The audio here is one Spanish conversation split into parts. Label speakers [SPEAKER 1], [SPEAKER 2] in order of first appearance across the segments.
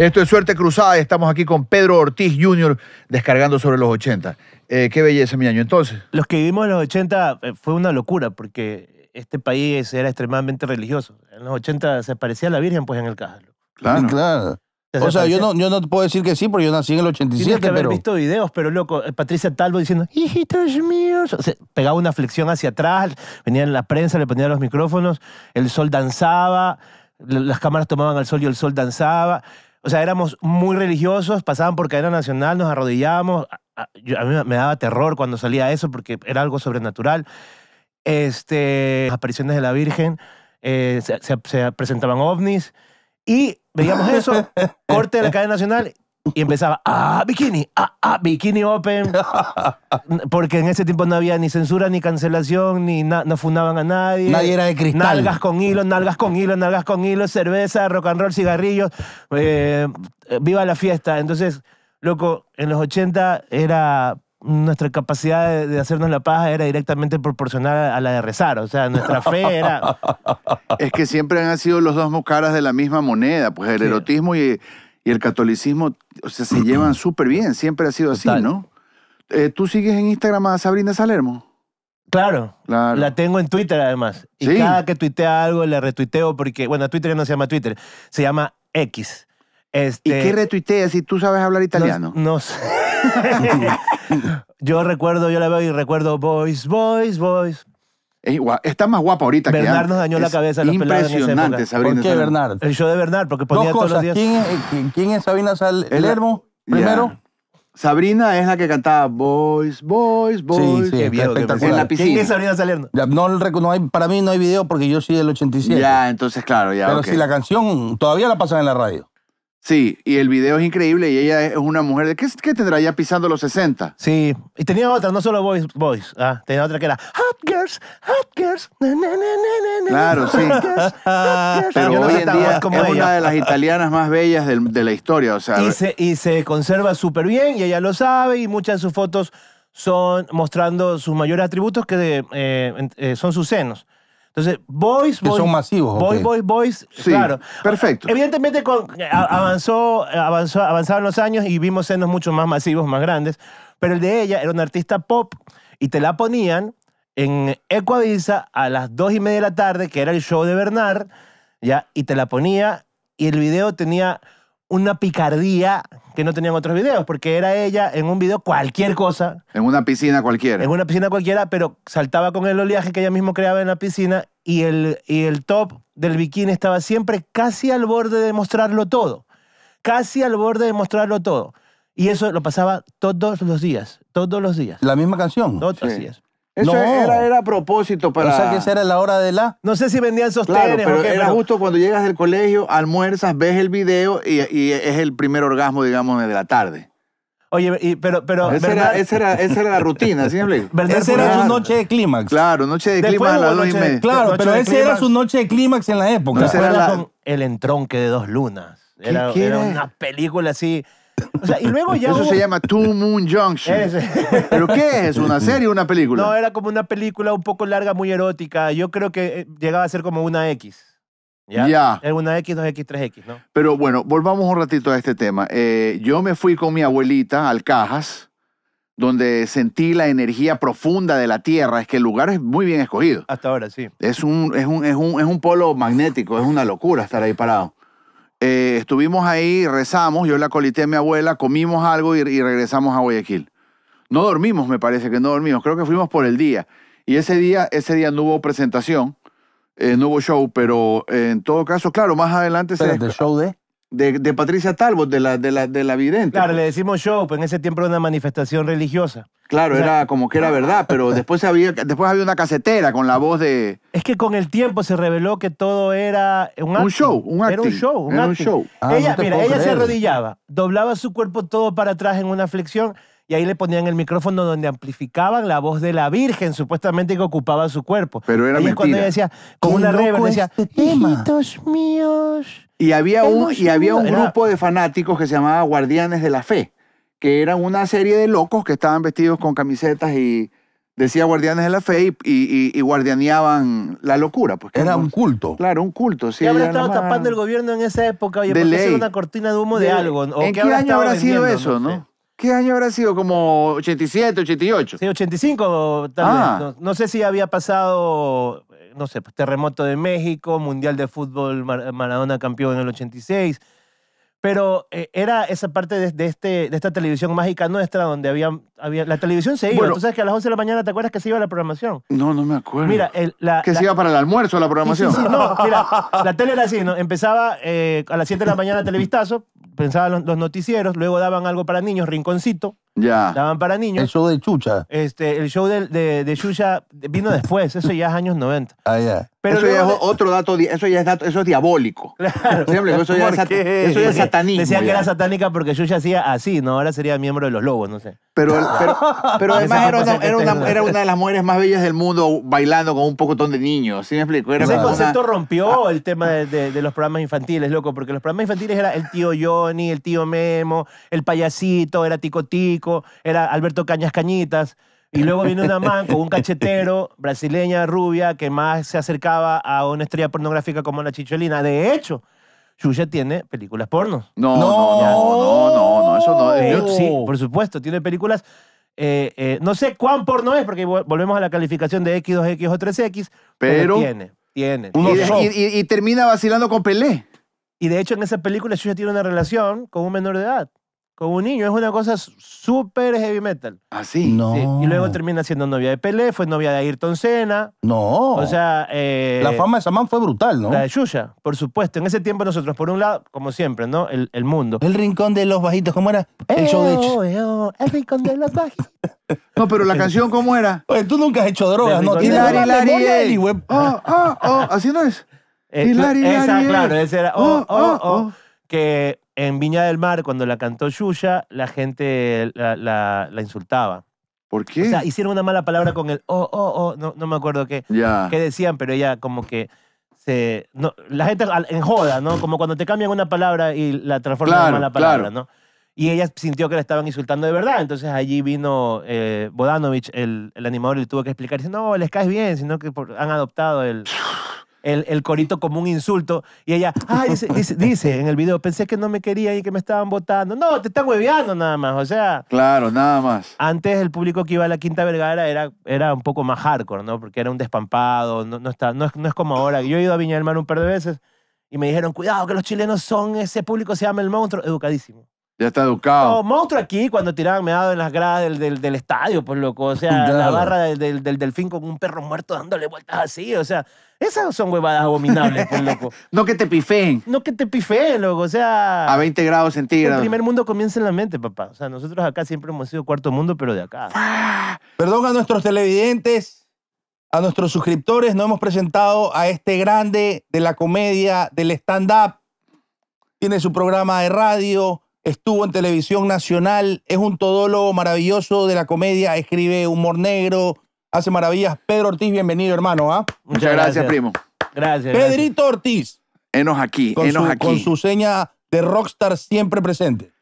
[SPEAKER 1] Esto es Suerte Cruzada y estamos aquí con Pedro Ortiz
[SPEAKER 2] Jr. descargando sobre los 80. Eh, qué belleza, mi año. Entonces. Los que vivimos en los 80 eh, fue una locura porque este país era extremadamente religioso. En los 80 se parecía a la Virgen, pues, en el caso.
[SPEAKER 3] Claro. claro. o sea, yo no, puedo decir que sí, porque yo nací en el 87. Tienes que haber visto
[SPEAKER 2] videos, pero loco, eh, Patricia Talvo diciendo, hijitos míos. pegaba una flexión hacia atrás, venía en la prensa, le ponían los micrófonos, el sol danzaba, las cámaras tomaban al sol y el sol danzaba. O sea, éramos muy religiosos, pasaban por cadena nacional, nos arrodillábamos. A, mí me daba terror cuando salía eso porque era algo sobrenatural. Este, las apariciones de la Virgen, eh, se, se presentaban ovnis y veíamos eso, corte de la cadena nacional y empezaba, ah, bikini, ah, ah bikini open. Porque en ese tiempo no había ni censura, ni cancelación, ni na- no funaban a nadie. Nadie era de cristal. Nalgas con hilo, nalgas con hilo, nalgas con hilo, cerveza, rock and roll, cigarrillos, eh, viva la fiesta. Entonces, loco, en los 80 era nuestra capacidad de, hacernos la paja era directamente proporcional a la de rezar. O sea, nuestra fe era...
[SPEAKER 1] Es que siempre han sido los dos caras de la misma moneda, pues el erotismo y y el catolicismo o sea, se llevan súper bien, siempre ha sido así, ¿no? Eh, ¿Tú sigues en Instagram a Sabrina Salermo?
[SPEAKER 2] Claro, La tengo en Twitter además. Y cada que tuitea algo la retuiteo porque, bueno, Twitter ya no se llama Twitter, se llama X. ¿Y qué este,
[SPEAKER 1] retuiteas si tú sabes hablar italiano?
[SPEAKER 2] No, no sé. yo recuerdo, yo la veo y recuerdo voice, voice, voice está más guapa ahorita Bernard que antes. nos dañó la cabeza a los Impresionante, ¿Por qué
[SPEAKER 1] Bernard? El show de Bernard,
[SPEAKER 2] porque Dos ponía todos los cosas. días. ¿Quién, es-
[SPEAKER 1] Sabrina quién es Sabina Primero. Sabrina es la que cantaba Boys, Boys, Boys. sí, sí En la piscina. ¿Quién es Sabrina Salerno?
[SPEAKER 3] no para mí no hay video porque yo soy del 87. Ya,
[SPEAKER 1] entonces, claro, pero si la canción todavía la pasan en la radio. Sí, y el video es increíble y ella es una mujer de... ¿Qué,
[SPEAKER 2] tendrá ya pisando los 60? Sí, y tenía otra, no solo Boys, boys ah, tenía otra que era Hot Girls, Hot Girls, Claro, sí. Pero hoy en día es una de las
[SPEAKER 1] italianas más bellas de, la historia, o sea...
[SPEAKER 2] Y se, conserva súper bien y ella lo sabe y muchas de sus fotos son mostrando sus mayores atributos que eh, eh, son sus senos. Entonces, boys, Que son masivos. boys Boys, boys, claro. Perfecto. Evidentemente con, eh, avanzó, avanzó, avanzaron los años y vimos senos mucho más masivos, más grandes. Pero el de ella era una artista pop y te la ponían en Ecuavisa a las dos y media de la tarde, que era el show de Bernard, ¿ya? y te la ponía y el video tenía una picardía que no tenían otros videos, porque era ella en un video cualquier cosa.
[SPEAKER 1] En una piscina cualquiera. En
[SPEAKER 2] una piscina cualquiera, pero saltaba con el oleaje que ella mismo creaba en la piscina y el, y el top del bikini estaba siempre casi al borde de mostrarlo todo. Casi al borde de mostrarlo todo. Y eso lo pasaba todos los días, todos los días. ¿La misma canción? Todos los días. Eso era,
[SPEAKER 1] a propósito para. O sea que esa era la hora de la. No sé si vendían esos claro, pero era justo cuando llegas del colegio, almuerzas, ves el video y, es el primer orgasmo, digamos, de la tarde.
[SPEAKER 3] Oye, pero.
[SPEAKER 1] pero esa, era, la rutina, ¿sí Esa era su noche de clímax.
[SPEAKER 2] Claro, noche de clímax a las dos y media. Claro, pero esa era su
[SPEAKER 3] noche de clímax en la época. era
[SPEAKER 2] El entronque de dos lunas. era una película así. Eso se
[SPEAKER 1] llama Two Moon Junction. ¿Pero qué es? ¿Una serie o una película? No, era
[SPEAKER 2] como una película un poco larga, muy erótica. Yo creo que eh, llegaba a ser como una X. ¿Ya? ya. Era una X, dos x 3X, ¿no?
[SPEAKER 1] Pero bueno, volvamos un ratito a este tema. Eh, yo me fui con mi abuelita al Cajas donde sentí la energía profunda de la Tierra. Es que el lugar es muy bien escogido.
[SPEAKER 2] Hasta ahora, sí.
[SPEAKER 1] Es un, es un, es un polo magnético, es una locura estar ahí parado. Eh, estuvimos ahí, rezamos, yo la colité a mi abuela, comimos algo y, y, regresamos a Guayaquil. No dormimos, me parece que no dormimos, creo que fuimos por el día. Y ese día, ese día no hubo presentación, eh, no hubo show, pero eh, en todo caso, claro, más adelante pero se... ¿Del show de? De, Patricia Talbot, de la, la, de la vidente. Claro, le
[SPEAKER 2] decimos show, pero pues en ese tiempo era una manifestación religiosa.
[SPEAKER 1] Claro, era como que era verdad, pero después había, después había una
[SPEAKER 2] casetera con la voz de. Es que con el tiempo se reveló que todo era un, acto. un show, un acto. Era un show, un, era show. Ah, ella, mira, ella se arrodillaba, doblaba su cuerpo todo para atrás en una flexión y ahí le ponían el micrófono donde amplificaban la voz de la Virgen, supuestamente que ocupaba su cuerpo. Pero era Y cuando ella decía, con una reverencia, decía, este míos.
[SPEAKER 1] Y había un, y había un grupo de fanáticos que se llamaba Guardianes de la Fe que eran una serie de locos que estaban vestidos con camisetas y decía guardianes de la fe y, y, guardianeaban la locura. Pues, era un culto. Claro, un culto. Sí, ¿Qué habrá estado tapando el
[SPEAKER 2] gobierno en esa época? Oye, de una cortina de humo de, algo. ¿En qué, año habrá sido eso, no? ¿Qué año habrá sido? ¿Como 87, 88? Sí, 85 también. Ah. No, sé si había pasado, eh, no sé, pues, terremoto de México, Mundial de Fútbol, Maradona campeón en el 86. Pero eh, era esa parte de, este, de esta televisión mágica nuestra donde había, había la televisión se iba. Entonces que a las 11 de la mañana, ¿te acuerdas que se iba la programación? No, no me acuerdo. Mira, el, la, que se iba para el
[SPEAKER 1] almuerzo la programación. Sí, no, mira,
[SPEAKER 2] la tele era así, ¿no? Empezaba eh, a las 7 de la mañana televistazo, pensaban los, noticieros, luego daban algo para niños, rinconcito. Ya. Daban para niños. El show de Chucha. Este, el show de, de, de Chucha vino después, eso ya es años 90. Ah, ya. Pero eso es
[SPEAKER 1] otro dato, eso ya es, eso es diabólico.
[SPEAKER 2] eso, ya es, eso Decían que era satánica porque yo ya hacía así, ¿no? Ahora sería miembro de los lobos, no sé. Pero,
[SPEAKER 1] además era una, de las mujeres más bellas del mundo bailando con un pocotón de niños, ¿sí me Ese concepto
[SPEAKER 2] rompió el tema de, de, los programas infantiles, loco, porque los programas infantiles era el tío Johnny, el tío Memo, el payasito, era Tico Tico, era Alberto Cañas Cañitas. Y luego viene una man con un cachetero, brasileña, rubia, que más se acercaba a una estrella pornográfica como la Chicholina. De hecho, Yuya tiene películas porno. No, no, no, no, no, eso no. sí, por supuesto, tiene películas. Eh, eh, no sé cuán porno es, porque volvemos a la calificación de X, 2X o 3X. Pero, tiene, tiene. Y, termina vacilando con Pelé. Y de hecho, en esa película, Yuya tiene una relación con un menor de edad. Como un niño. Es una cosa súper heavy metal. Así. ¿Ah, no. Y luego termina siendo novia de Pelé, fue novia de Ayrton Senna. No. O sea. Eh, la fama de Samán fue brutal, ¿no? La de Yuya, por supuesto. En ese tiempo nosotros, por un lado, como siempre, ¿no? El, mundo. El rincón de los bajitos, ¿cómo era? El show de el rincón de los bajitos. No, pero la canción, ¿cómo era? Oye, tú nunca has hecho drogas, ¿no?
[SPEAKER 1] Oh,
[SPEAKER 2] oh, oh, así no es. Eh, esa, claro, eh. ese era. Ah, oh, oh, ah, oh, que en Viña del Mar, cuando la cantó Yuya, la gente la, insultaba. ¿Por qué? O sea, hicieron una mala palabra con el oh, oh, oh, no, me acuerdo qué, decían, pero ella como que se. No, la gente enjoda, ¿no? Como cuando te cambian una palabra y la transforman en en mala palabra, ¿no? Y ella sintió que la estaban insultando de verdad. Entonces allí vino eh, Bodanovich, el, animador, y tuvo que explicar. Dice, no, les caes bien, sino que han adoptado el el, corito como un insulto. Y ella, dice, en el video, pensé que no me quería y que me estaban votando. No, te están hueveando nada más, o sea. Claro, nada más. Antes el público que iba a la Quinta Vergara era, era un poco más hardcore, ¿no? Porque era un despampado, no, está, no, es, no es como ahora. Yo he ido a Viña del Mar un par de veces y me dijeron, cuidado, que los chilenos son, ese público se llama el monstruo, educadísimo. Ya está educado. No, monstruo aquí cuando tiraban meado en las gradas del, estadio, pues loco. O sea, la barra del, del, delfín con un perro muerto dándole vueltas así. O sea, esas son huevadas abominables, por pues, loco. no que te pifeen. No que te pifeen, loco. O sea. A 20 grados centígrados. El primer mundo comienza en la mente, papá. O sea, nosotros acá siempre hemos sido cuarto mundo, pero de acá. Perdón a nuestros televidentes,
[SPEAKER 3] a nuestros suscriptores, nos hemos presentado a este grande de la comedia, del stand-up. Tiene su programa de radio estuvo en televisión nacional, es un todólogo maravilloso de la comedia, escribe humor negro, hace maravillas. Pedro Ortiz, bienvenido, hermano. ¿ah? Muchas, gracias, primo.
[SPEAKER 1] Gracias. Pedrito Ortiz. Enos aquí, enos aquí. Con su seña de rockstar siempre presente.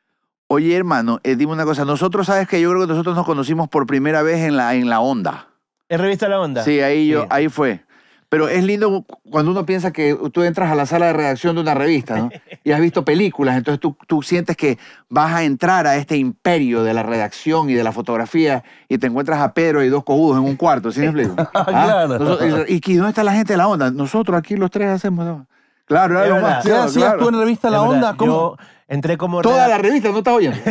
[SPEAKER 1] Oye, hermano, eh, dime una cosa. Nosotros, sabes que yo creo que nosotros nos conocimos por primera vez en la, en la Onda.
[SPEAKER 2] ¿En Revista La Onda? Sí,
[SPEAKER 1] ahí, yo, sí. ahí fue. Pero es lindo cuando uno piensa que tú entras a la sala de redacción de una revista y has visto películas, entonces tú, sientes que vas a entrar a este imperio de la redacción y de la fotografía y te encuentras a Pedro y dos cojudos en un cuarto, ¿sí me ah, ah, claro. y, dónde está la gente de la onda? Nosotros aquí los tres hacemos... ¿no? Claro, era más. hacías tú en la revista La Onda? Yo
[SPEAKER 2] entré como Toda la revista, no estás oyendo.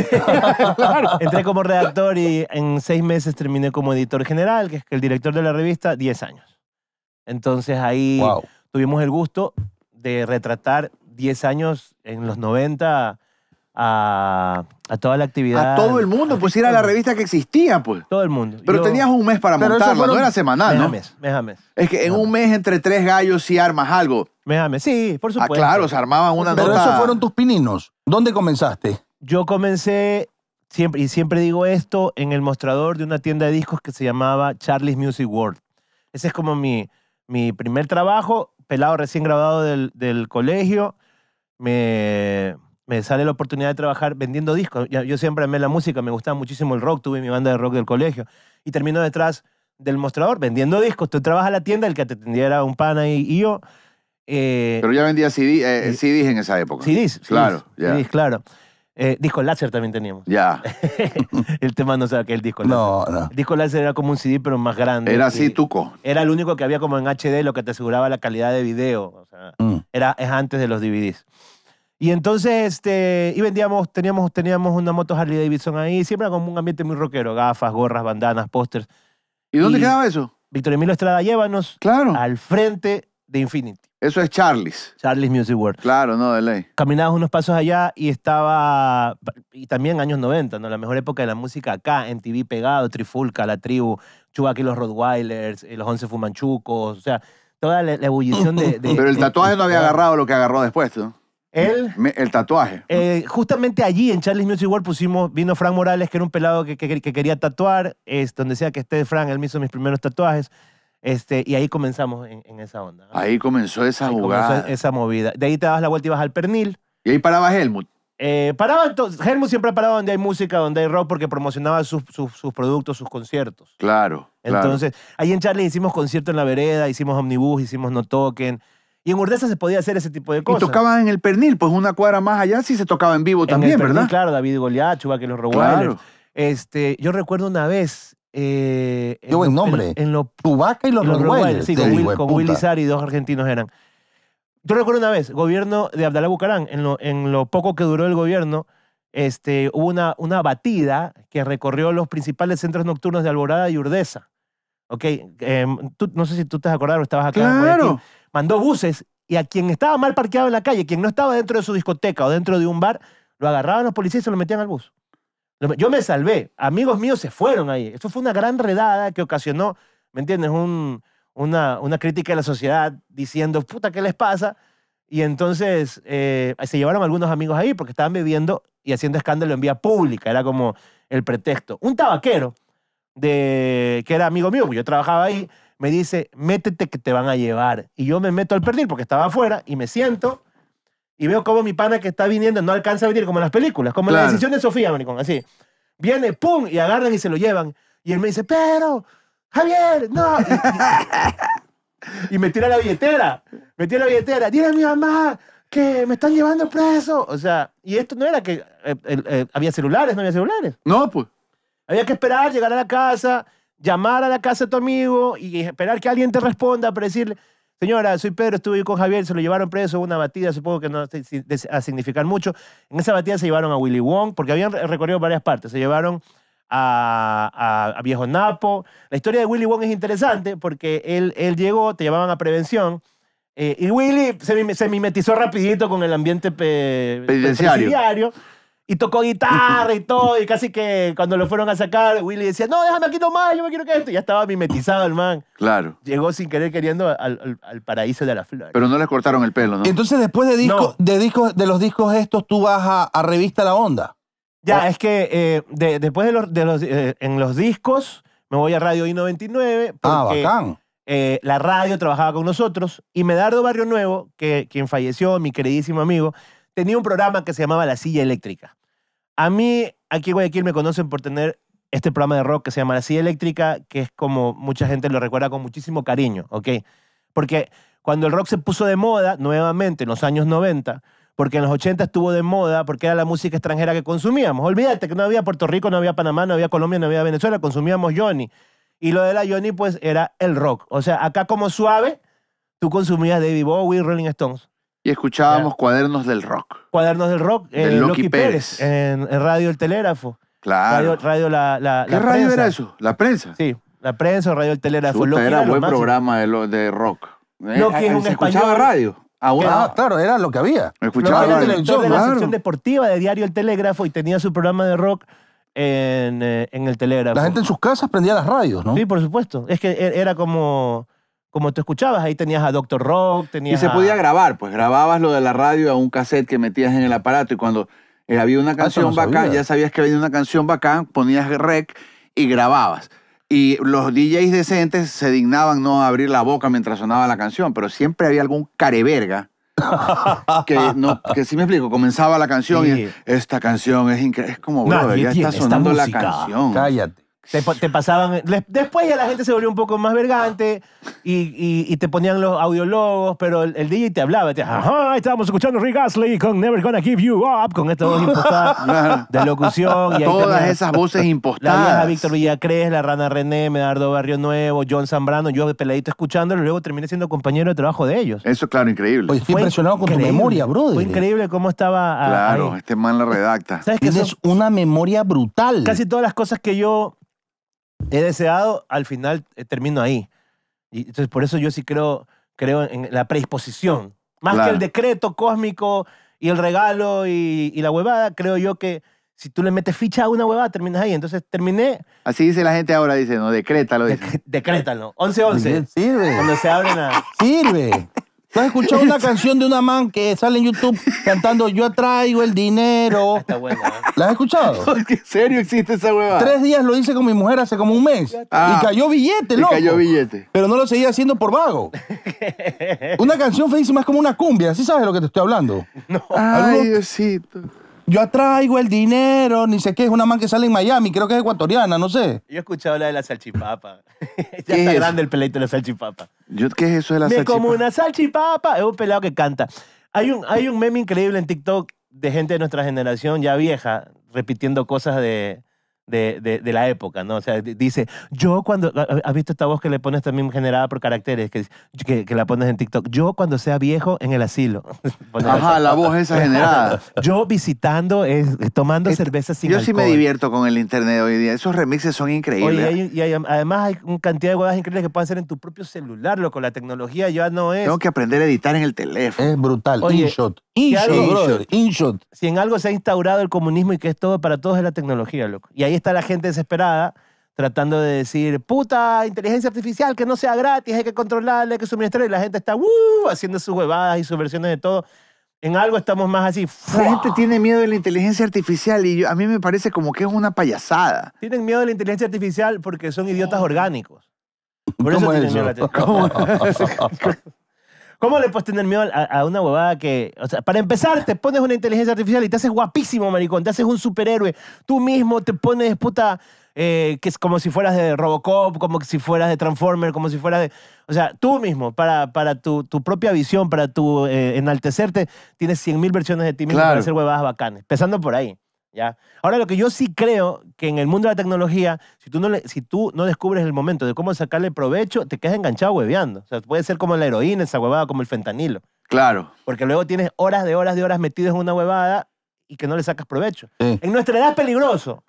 [SPEAKER 2] Entré como redactor y en seis meses terminé como editor general, que es el director de la revista, diez años. Entonces ahí tuvimos el gusto de retratar 10 años en los 90 a, toda la actividad. A todo el
[SPEAKER 1] mundo, pues era la revista que existía, pues. Todo el mundo. Pero tenías un mes para montarlo no era semanal, ¿no? mes, mes Es que en un mes entre tres gallos sí armas algo. Mes sí, por ah, supuesto. Ah, claro, se armaban
[SPEAKER 2] una nota. Pero esos fueron
[SPEAKER 3] tus pininos.
[SPEAKER 2] ¿Dónde comenzaste? Yo comencé, siempre, y siempre digo esto, en el mostrador de una tienda de discos que se llamaba Charlie's Music World. Ese es como mi, mi primer trabajo, pelado recién graduado del, colegio, me, sale la oportunidad de trabajar vendiendo discos. Yo, siempre amé la música, me gustaba muchísimo el rock, tuve mi banda de rock del colegio. Y termino detrás del mostrador vendiendo discos. Tú trabajas a la tienda, el que te atendía era un pana y, y yo. Eh, Pero
[SPEAKER 1] ya vendía CD, eh, CDs
[SPEAKER 2] en esa época. CDs, claro. CDs, claro. Eh, disco láser también teníamos. Ya. el tema no que el disco láser. No, no. disco láser era como un CD, pero más grande. Era así, tuco. Era el único que había como en HD, lo que te aseguraba la calidad de video. O sea, mm. era, es antes de los DVDs. Y entonces, este, y vendíamos, teníamos, teníamos una moto Harley Davidson ahí, siempre como un ambiente muy rockero, gafas, gorras, bandanas, pósters. ¿Y dónde quedaba eso? Victoria Emilio Estrada, llévanos. Claro. Al frente de Infinity. Eso es Charlie's. Charlie's Music World. Claro, no, de ley. Caminabas unos pasos allá y estaba, y también años 90, ¿no? La mejor época de la música acá, en TV pegado, Trifulca, La Tribu, Chubaki los Rottweilers, eh, los Once Fumanchucos, o sea, toda la, ebullición de, Pero el tatuaje no había agarrado lo que agarró después, ¿no? El, el tatuaje. Eh, justamente allí en Charlie's Music World pusimos, vino Frank Morales, que era un pelado que, quería tatuar, es donde sea que esté Frank, él me hizo mis primeros tatuajes. Este, y ahí comenzamos en, esa onda. Ahí comenzó esa jugada. esa movida. De ahí te dabas la vuelta y vas al pernil. Y ahí paraba Helmut. Eh, paraba, Helmut siempre paraba donde hay música, donde hay rock, porque promocionaba sus, productos, sus conciertos.
[SPEAKER 1] Claro. Entonces,
[SPEAKER 2] ahí en Charlie hicimos concierto en la vereda, hicimos omnibus, hicimos no toquen. Y en Urdesa se podía hacer ese tipo de cosas. Y tocaban
[SPEAKER 1] en el Pernil, pues una cuadra más allá sí se tocaba en vivo también,
[SPEAKER 2] Claro, David Goliath, que los robó Claro. Este, yo recuerdo una vez, eh, nombre. En, lo, Tubaca y los, los Sí, con, Will, con Willy dos argentinos eran. Yo recuerdo una vez, gobierno de Abdalá Bucarán, en lo, en lo poco que duró el gobierno, este, hubo una, una batida que recorrió los principales centros nocturnos de Alborada y Urdesa. Ok, em, no sé si tú te has acordado estabas acá. Mandó buses y a quien estaba mal parqueado en la calle, quien no estaba dentro de su discoteca o dentro de un bar, lo agarraban los policías y se lo metían al bus. Yo me salvé. Amigos míos se fueron ahí. Esto fue una gran redada que ocasionó, ¿me entiendes? una, crítica de la sociedad diciendo, puta, ¿qué les pasa? Y entonces eh, se llevaron algunos amigos ahí porque estaban viviendo y haciendo escándalo en vía pública. Era como el pretexto. Un tabaquero, de, que era amigo mío, yo trabajaba ahí, me dice, métete que te van a llevar. Y yo me meto al pernil porque estaba afuera y me siento y veo cómo mi pana que está viniendo no alcanza a venir, como en las películas, como en la decisión de Sofía, maricón, así. Viene, pum, y agarran y se lo llevan. Y él me dice, pero, Javier, no. Y, me tira la billetera, me tira la billetera, dile a mi mamá que me están llevando preso. O sea, y esto no era que eh, eh, había celulares, no había celulares. No, pues. Había que esperar, llegar a la casa, llamar a la casa de tu amigo y esperar que alguien te responda para decirle, Señora, soy Pedro, estuve con Javier, se lo llevaron preso, una batida, supongo que no a significar mucho. En esa batida se llevaron a Willy Wong, porque habían recorrido varias partes. Se llevaron a, Viejo Napo. La historia de Willy Wong es interesante porque él, él llegó, te llevaban a prevención. Eh, y Willy se, se, mimetizó rapidito con el ambiente penitenciario y tocó guitarra y todo, y casi que cuando lo fueron a sacar, Willy decía, no, déjame aquí nomás, yo me quiero que esto. Ya estaba mimetizado el man. Claro. Llegó sin querer queriendo al, paraíso de la flor.
[SPEAKER 1] Pero no le cortaron el pelo, ¿no?
[SPEAKER 2] Entonces, después de, disco, de, discos, de los discos estos, tú vas a, Revista La Onda. Ya, es que eh, después de los, eh, en los discos, me voy a Radio I-99. Ah, bacán. Eh, la radio trabajaba con nosotros y Medardo Barrio Nuevo, que, quien falleció, mi queridísimo amigo, tenía un programa que se llamaba La Silla Eléctrica. A mí, aquí en Guayaquil me conocen por tener este programa de rock que se llama La Silla Eléctrica, que es como mucha gente lo recuerda con muchísimo cariño, ¿ok? Porque cuando el rock se puso de moda, nuevamente, en los años 90, porque en los 80 estuvo de moda, porque era la música extranjera que consumíamos. Olvídate que no había Puerto Rico, no había Panamá, no había Colombia, no había Venezuela, consumíamos Johnny. Y lo de la Johnny, pues, era el rock. O sea, acá como suave, tú consumías David Bowie, Rolling Stones.
[SPEAKER 1] Y escuchábamos Cuadernos
[SPEAKER 2] del Rock. Cuadernos del Rock, el Loki, Pérez, en, Radio El Telégrafo. Claro. Radio, la, la, ¿Qué radio era eso? ¿La prensa? Sí, la prensa o Radio El Telégrafo. Loki era, un buen programa
[SPEAKER 1] de, de rock. Eh, Loki es eh, escuchaba radio. Ah, ah,
[SPEAKER 2] claro, era lo que había. escuchaba la sección deportiva de Diario El Telégrafo y tenía su programa de rock en, eh, en El Telégrafo. La gente en sus casas prendía las radios, ¿no? Sí, por supuesto. Es que e, era como como tú escuchabas, ahí tenías a Doctor Rock, tenías Y se podía
[SPEAKER 1] grabar, pues grababas lo de la radio a un cassette que metías en el aparato y cuando eh, había una ah, canción bacán, ya
[SPEAKER 2] sabías que había una canción bacán,
[SPEAKER 1] ponías rec y grababas. Y los DJs decentes se dignaban no abrir la boca mientras sonaba la canción, pero siempre había algún careverga que, no, que sí me explico, comenzaba la canción y esta canción es increíble. Es como, bro, ya está sonando la canción. Cállate.
[SPEAKER 2] Te, pasaban. Después ya la gente se volvió un poco más vergante y, te ponían los audiologos pero el, DJ te hablaba. estábamos escuchando Rick Astley con Never Gonna Give You Up, con esta voz impostada de locución. Todas esas voces La vieja Víctor Villacrés, la rana René, Medardo Barrio Nuevo, John Zambrano, yo peladito escuchándolo, y luego terminé siendo compañero de trabajo de ellos. Eso, claro, increíble. impresionado con tu memoria, brother. Fue increíble cómo estaba. Ah, claro, este man la redacta. ¿Sabes una memoria brutal. casi todas las cosas que yo he deseado, al final eh, termino ahí. Y entonces, por eso yo sí creo, creo en la predisposición. Más que el decreto cósmico y el regalo y, la huevada, creo yo que si tú le metes ficha a una huevada, terminas ahí. Entonces terminé,
[SPEAKER 1] Así dice la gente ahora, dice, no, decrétalo.
[SPEAKER 2] decrétalo. 11-11. Sirve. Cuando se abren a.
[SPEAKER 1] Sirve. ¿Tú has
[SPEAKER 2] escuchado una canción de una man que sale en YouTube
[SPEAKER 3] cantando Yo atraigo el dinero? Ah, está buena. ¿eh? ¿La has escuchado? ¿En serio existe esa hueva? Tres días lo hice con mi mujer hace como un mes. y cayó billete, y cayó billete. Pero no lo seguía haciendo por vago. una canción feísima es como una cumbia. ¿Sí sabes de lo que te estoy hablando? No. Ay,
[SPEAKER 1] Diosito
[SPEAKER 3] yo atraigo el dinero, ni sé qué, es una man que sale en Miami,
[SPEAKER 2] creo que es ecuatoriana, no sé. Yo he escuchado hablar de la salchipapa. ya está grande el peleito de la salchipapa. Yo, ¿Qué es eso de la Me como una salchipapa. Es un pelado que canta. Hay un, hay un meme increíble en TikTok de gente de nuestra generación ya vieja repitiendo cosas de, de, de, de, la época, ¿no? O sea, dice, yo cuando, ¿has visto esta voz que le pones también generada por caracteres, que, que, la pones en TikTok? Yo cuando sea viejo en el asilo. Ajá, la voz esa generada. yo visitando, es, tomando cerveza sin Yo sí me divierto con el internet hoy día. Esos remixes son increíbles. y además hay una cantidad de cosas increíbles que puedes hacer en tu propio celular, loco. La tecnología ya no es... Tengo que
[SPEAKER 1] aprender a editar en el teléfono. Es brutal. InShot. InShot,
[SPEAKER 2] InShot. Si en algo se ha instaurado el comunismo y que es todo para todos es la tecnología, loco. Y ahí está la gente desesperada tratando de decir, puta, inteligencia artificial, que no sea gratis, hay que controlarla, hay que suministrarla. Y la gente está uh", haciendo sus huevadas y sus versiones de todo. En algo estamos más así. La gente
[SPEAKER 1] tiene miedo de la inteligencia artificial y a mí me parece como que es una payasada.
[SPEAKER 2] Tienen miedo de la inteligencia artificial porque son idiotas orgánicos.
[SPEAKER 1] Por eso,
[SPEAKER 2] ¿Cómo le puedes tener miedo a, una huevada que. O sea, para empezar, te pones una inteligencia artificial y te haces guapísimo, maricón. Te haces un superhéroe. Tú mismo te pones puta. Eh, que es como si fueras de Robocop, como si fueras de Transformer, como si fueras de... O sea, tú mismo, para, para tu, tu propia visión, para tu eh, enaltecerte, tienes 100.000 versiones de ti mismo para hacer huevadas bacanes. Empezando por ahí. ¿ya? Ahora, lo que yo sí creo que en el mundo de la tecnología, si tú no, si tú no descubres el momento de cómo sacarle provecho, te quedas enganchado hueveando. O sea, puede ser como la heroína, esa huevada, como el fentanilo. Claro. Porque luego tienes horas de horas de horas metidos en una huevada y que no le sacas provecho. En nuestra edad es peligroso.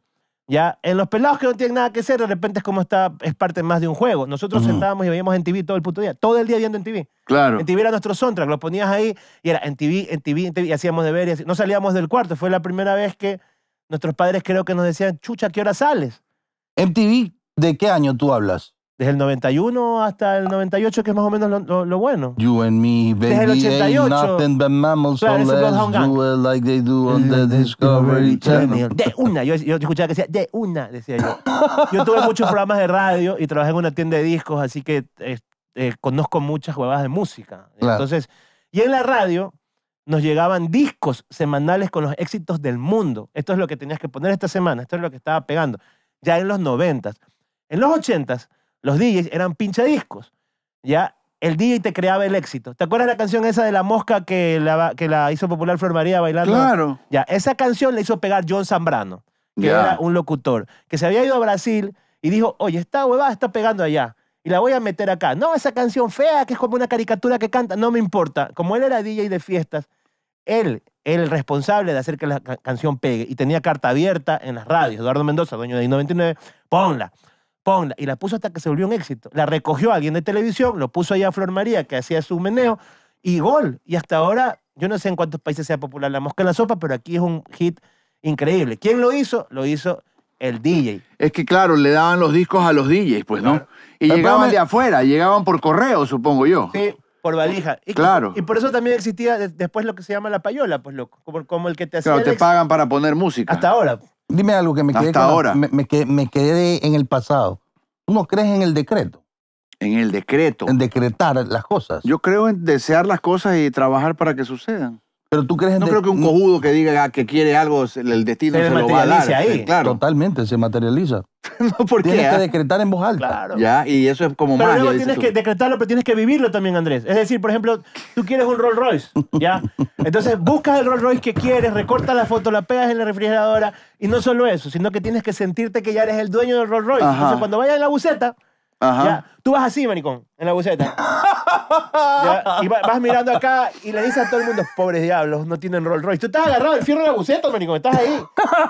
[SPEAKER 2] ¿Ya? En los pelados que no tienen nada que hacer, de repente es como está, es parte más de un juego. Nosotros sentábamos y veíamos en TV todo el puto día, todo el día viendo en TV. Claro. En TV era nuestro soundtrack, lo ponías ahí y era en TV, en TV, en TV, y hacíamos deberes, no salíamos del cuarto. Fue la primera vez que nuestros padres creo que nos decían, chucha, ¿qué hora sales? en TV ¿de qué año tú hablas? Desde el 91 hasta el 98, que es más o menos lo, bueno. Desde el 88. Mm, de una, yo, escuchaba que decía, de una, decía yo. Yo tuve muchos programas de radio y trabajé en una tienda de discos, así que eh, conozco muchas huevadas de música. Entonces, y en la radio nos llegaban discos semanales con los éxitos del mundo. Esto es lo que tenías que poner esta semana, esto es lo que estaba pegando. Ya en los noventas. En los ochentas los DJs eran pinche discos. Ya el DJ te creaba el éxito. ¿Te acuerdas la canción esa de la mosca que la, hizo popular Flor María bailando? Claro. Ya, esa canción la hizo pegar John Zambrano, que era un locutor, que se había ido a Brasil y dijo, oye, esta huevada está pegando allá y la voy a meter acá. No, esa canción fea que es como una caricatura que canta, no me importa. Como él era DJ de fiestas, él el responsable de hacer que la canción pegue y tenía carta abierta en las radios. Eduardo Mendoza, dueño de 1999 99 ponla. Y la puso hasta que se volvió un éxito. La recogió alguien de televisión, lo puso allá a Flor María, que hacía su meneo, y gol. Y hasta ahora, yo no sé en cuántos países sea popular la mosca en la sopa, pero aquí es un hit increíble. ¿Quién lo hizo? Lo hizo el DJ. Es que claro, le daban los discos a los DJs, pues, ¿no? Y llegaban de afuera, llegaban por correo,
[SPEAKER 1] supongo yo.
[SPEAKER 2] Sí, por valija. Y, claro. Y por eso también existía después lo que se llama la payola, pues loco, como, el que te hacía. Claro, te
[SPEAKER 1] pagan para poner música. Hasta ahora. Dime algo que me
[SPEAKER 3] quedé, en el pasado. ¿Tú no crees en el decreto? En el decreto. En
[SPEAKER 1] decretar las cosas. Yo creo en desear las cosas y trabajar para que sucedan. Pero tú crees. No creo que un cojudo que diga ah, que quiere algo, el destino se, lo va a dar. Ahí. Claro.
[SPEAKER 3] Totalmente, se materializa.
[SPEAKER 2] no, ¿por Tienes que decretar en voz alta. Claro. Ya,
[SPEAKER 1] y eso es como pero Luego tienes que
[SPEAKER 2] decretarlo, pero tienes que vivirlo también, Andrés. Es decir, por ejemplo, tú quieres un Rolls Royce, ¿ya? Entonces buscas el Rolls Royce que quieres, recortas la foto, la pegas en la refrigeradora, y no solo eso, sino que tienes que sentirte que ya eres el dueño del Rolls Royce. Entonces, cuando vayas a la buceta tú vas así, manicón, en la buceta. y vas mirando acá y le dices a todo el mundo, pobres diablos, no tienen Rolls Royce. Tú estás agarrado el fierro de la buceta, Manicón, estás ahí.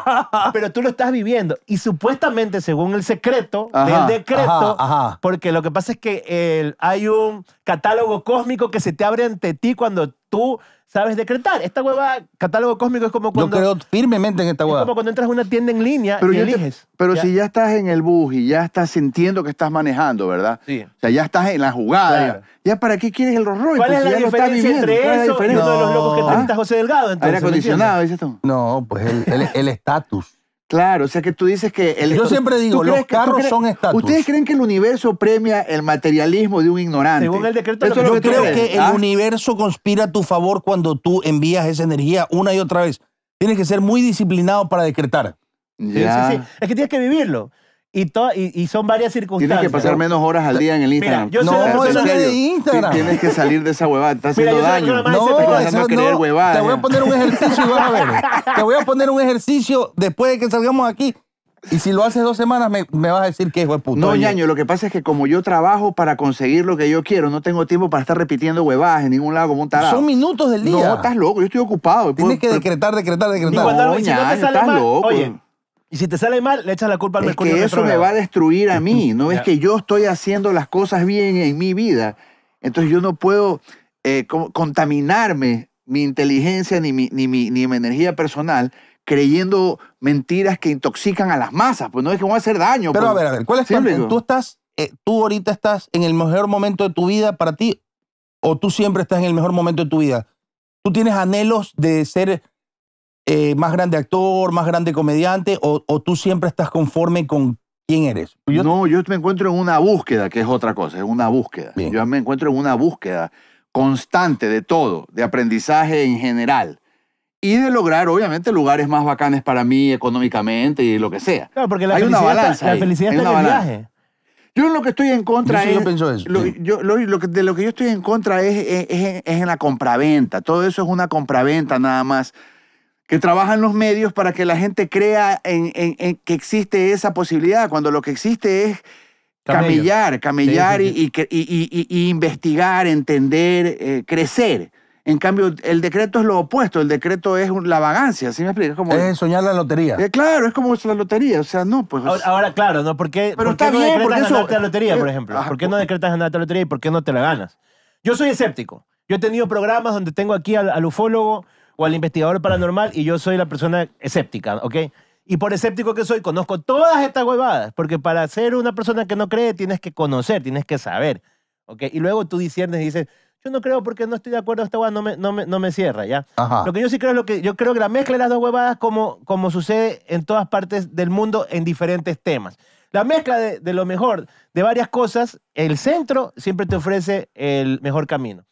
[SPEAKER 2] Pero tú lo estás viviendo. Y supuestamente, según el secreto del decreto, porque lo que pasa es que hay un catálogo cósmico que se te abre ante ti cuando tú sabes decretar. Esta hueva, catálogo cósmico, es como cuando. Yo creo firmemente en esta hueva. Es como cuando entras a una tienda en línea pero y eliges.
[SPEAKER 1] pero si ya estás en el bus y ya estás sintiendo que estás manejando, ¿verdad? Sí. O sea, ya estás en la jugada. Ya, para qué quieres el Rolls pues Royce? ¿Cuál es la, diferencia entre eso y uno de los locos que ah. José Delgado? Entonces, Aire acondicionado, dices tú. No, pues el estatus. Claro, o sea que tú dices que... El, Yo siempre digo, los carros son estatus. ¿Ustedes creen que el universo premia el materialismo de un ignorante?
[SPEAKER 3] Según yo creo que el ¿ah?
[SPEAKER 1] universo conspira a tu favor cuando tú envías esa energía
[SPEAKER 3] una y otra vez. Tienes que ser muy disciplinado para decretar. Es que tienes que
[SPEAKER 2] vivirlo. Y, y, son varias circunstancias. Tienes que pasar menos horas al día en el Instagram. yo no, no de Instagram. Tienes que
[SPEAKER 1] salir de esa huevada, estás haciendo daño. No, no. te voy a poner un ejercicio y vas a ver.
[SPEAKER 3] Te voy a poner un ejercicio después de que salgamos aquí. Y si lo haces
[SPEAKER 1] dos semanas, me, vas a decir que es de puto. No, ñaño, lo que pasa es que como yo trabajo para conseguir lo que yo quiero, no tengo tiempo para estar repitiendo huevadas en ningún lado como un tarado. Son minutos del día. No, estás loco, yo estoy ocupado.
[SPEAKER 2] Tienes que decretar, decretar, decretar. No, no ñaño, estás loco. Oye, y si te sale mal, le echas la culpa al es Que eso me va a
[SPEAKER 1] destruir a mí, ¿no? es que yo estoy haciendo las cosas bien en mi vida. Entonces yo no puedo eh, contaminarme mi inteligencia ni mi, ni, mi, energía personal creyendo mentiras que intoxican a las masas. Pues no es que voy a hacer daño. Pero a pues. ver, a ver, ¿cuál es tu Tú estás, eh, tú ahorita estás en el mejor momento de tu
[SPEAKER 3] vida para ti o tú siempre estás en el mejor momento de tu vida. Tú tienes anhelos de ser eh, más grande actor, más grande comediante, o, tú siempre estás conforme con quién eres?
[SPEAKER 1] No, yo me encuentro en una búsqueda, que es otra cosa, es una búsqueda. Yo me encuentro en una búsqueda constante de todo, de aprendizaje en general y de lograr, obviamente, lugares más bacanes para mí económicamente y lo que sea.
[SPEAKER 2] Claro, porque la felicidad, una balanza está en el viaje.
[SPEAKER 1] Yo lo que estoy en contra es. Yo pienso eso. Lo, yo, lo, que, de lo que yo estoy en contra es, es, es en la compraventa. Todo eso es una compraventa nada más que trabajan los medios para que la gente crea en, que existe esa posibilidad, cuando lo que existe es camellar, camellar Y, investigar, entender, eh, crecer. En cambio, el decreto es lo opuesto, el decreto es la vagancia, ¿sí me explico? Es, como, soñar la lotería. Eh, claro, es como la lotería, o sea, no, pues...
[SPEAKER 2] Ahora, claro, ¿no? ¿Por qué, pero está no decretas la lotería, por ejemplo? ¿Por qué no decretas ganarte la lotería y por qué no te la ganas? Yo soy escéptico. Yo he tenido programas donde tengo aquí al ufólogo, o al investigador paranormal y yo soy la persona escéptica, ¿ok? Y por escéptico que soy, conozco todas estas huevadas, porque para ser una persona que no cree tienes que conocer, tienes que saber, ¿ok? Y luego tú disiernes y dices, yo no creo porque no estoy de acuerdo, esta huevada no me, no me, cierra, ¿ya? Lo que yo sí creo es lo que, yo creo que la mezcla de las dos huevadas como, como sucede en todas partes del mundo en diferentes temas. La mezcla de lo mejor, de varias cosas, el centro siempre te ofrece el mejor camino.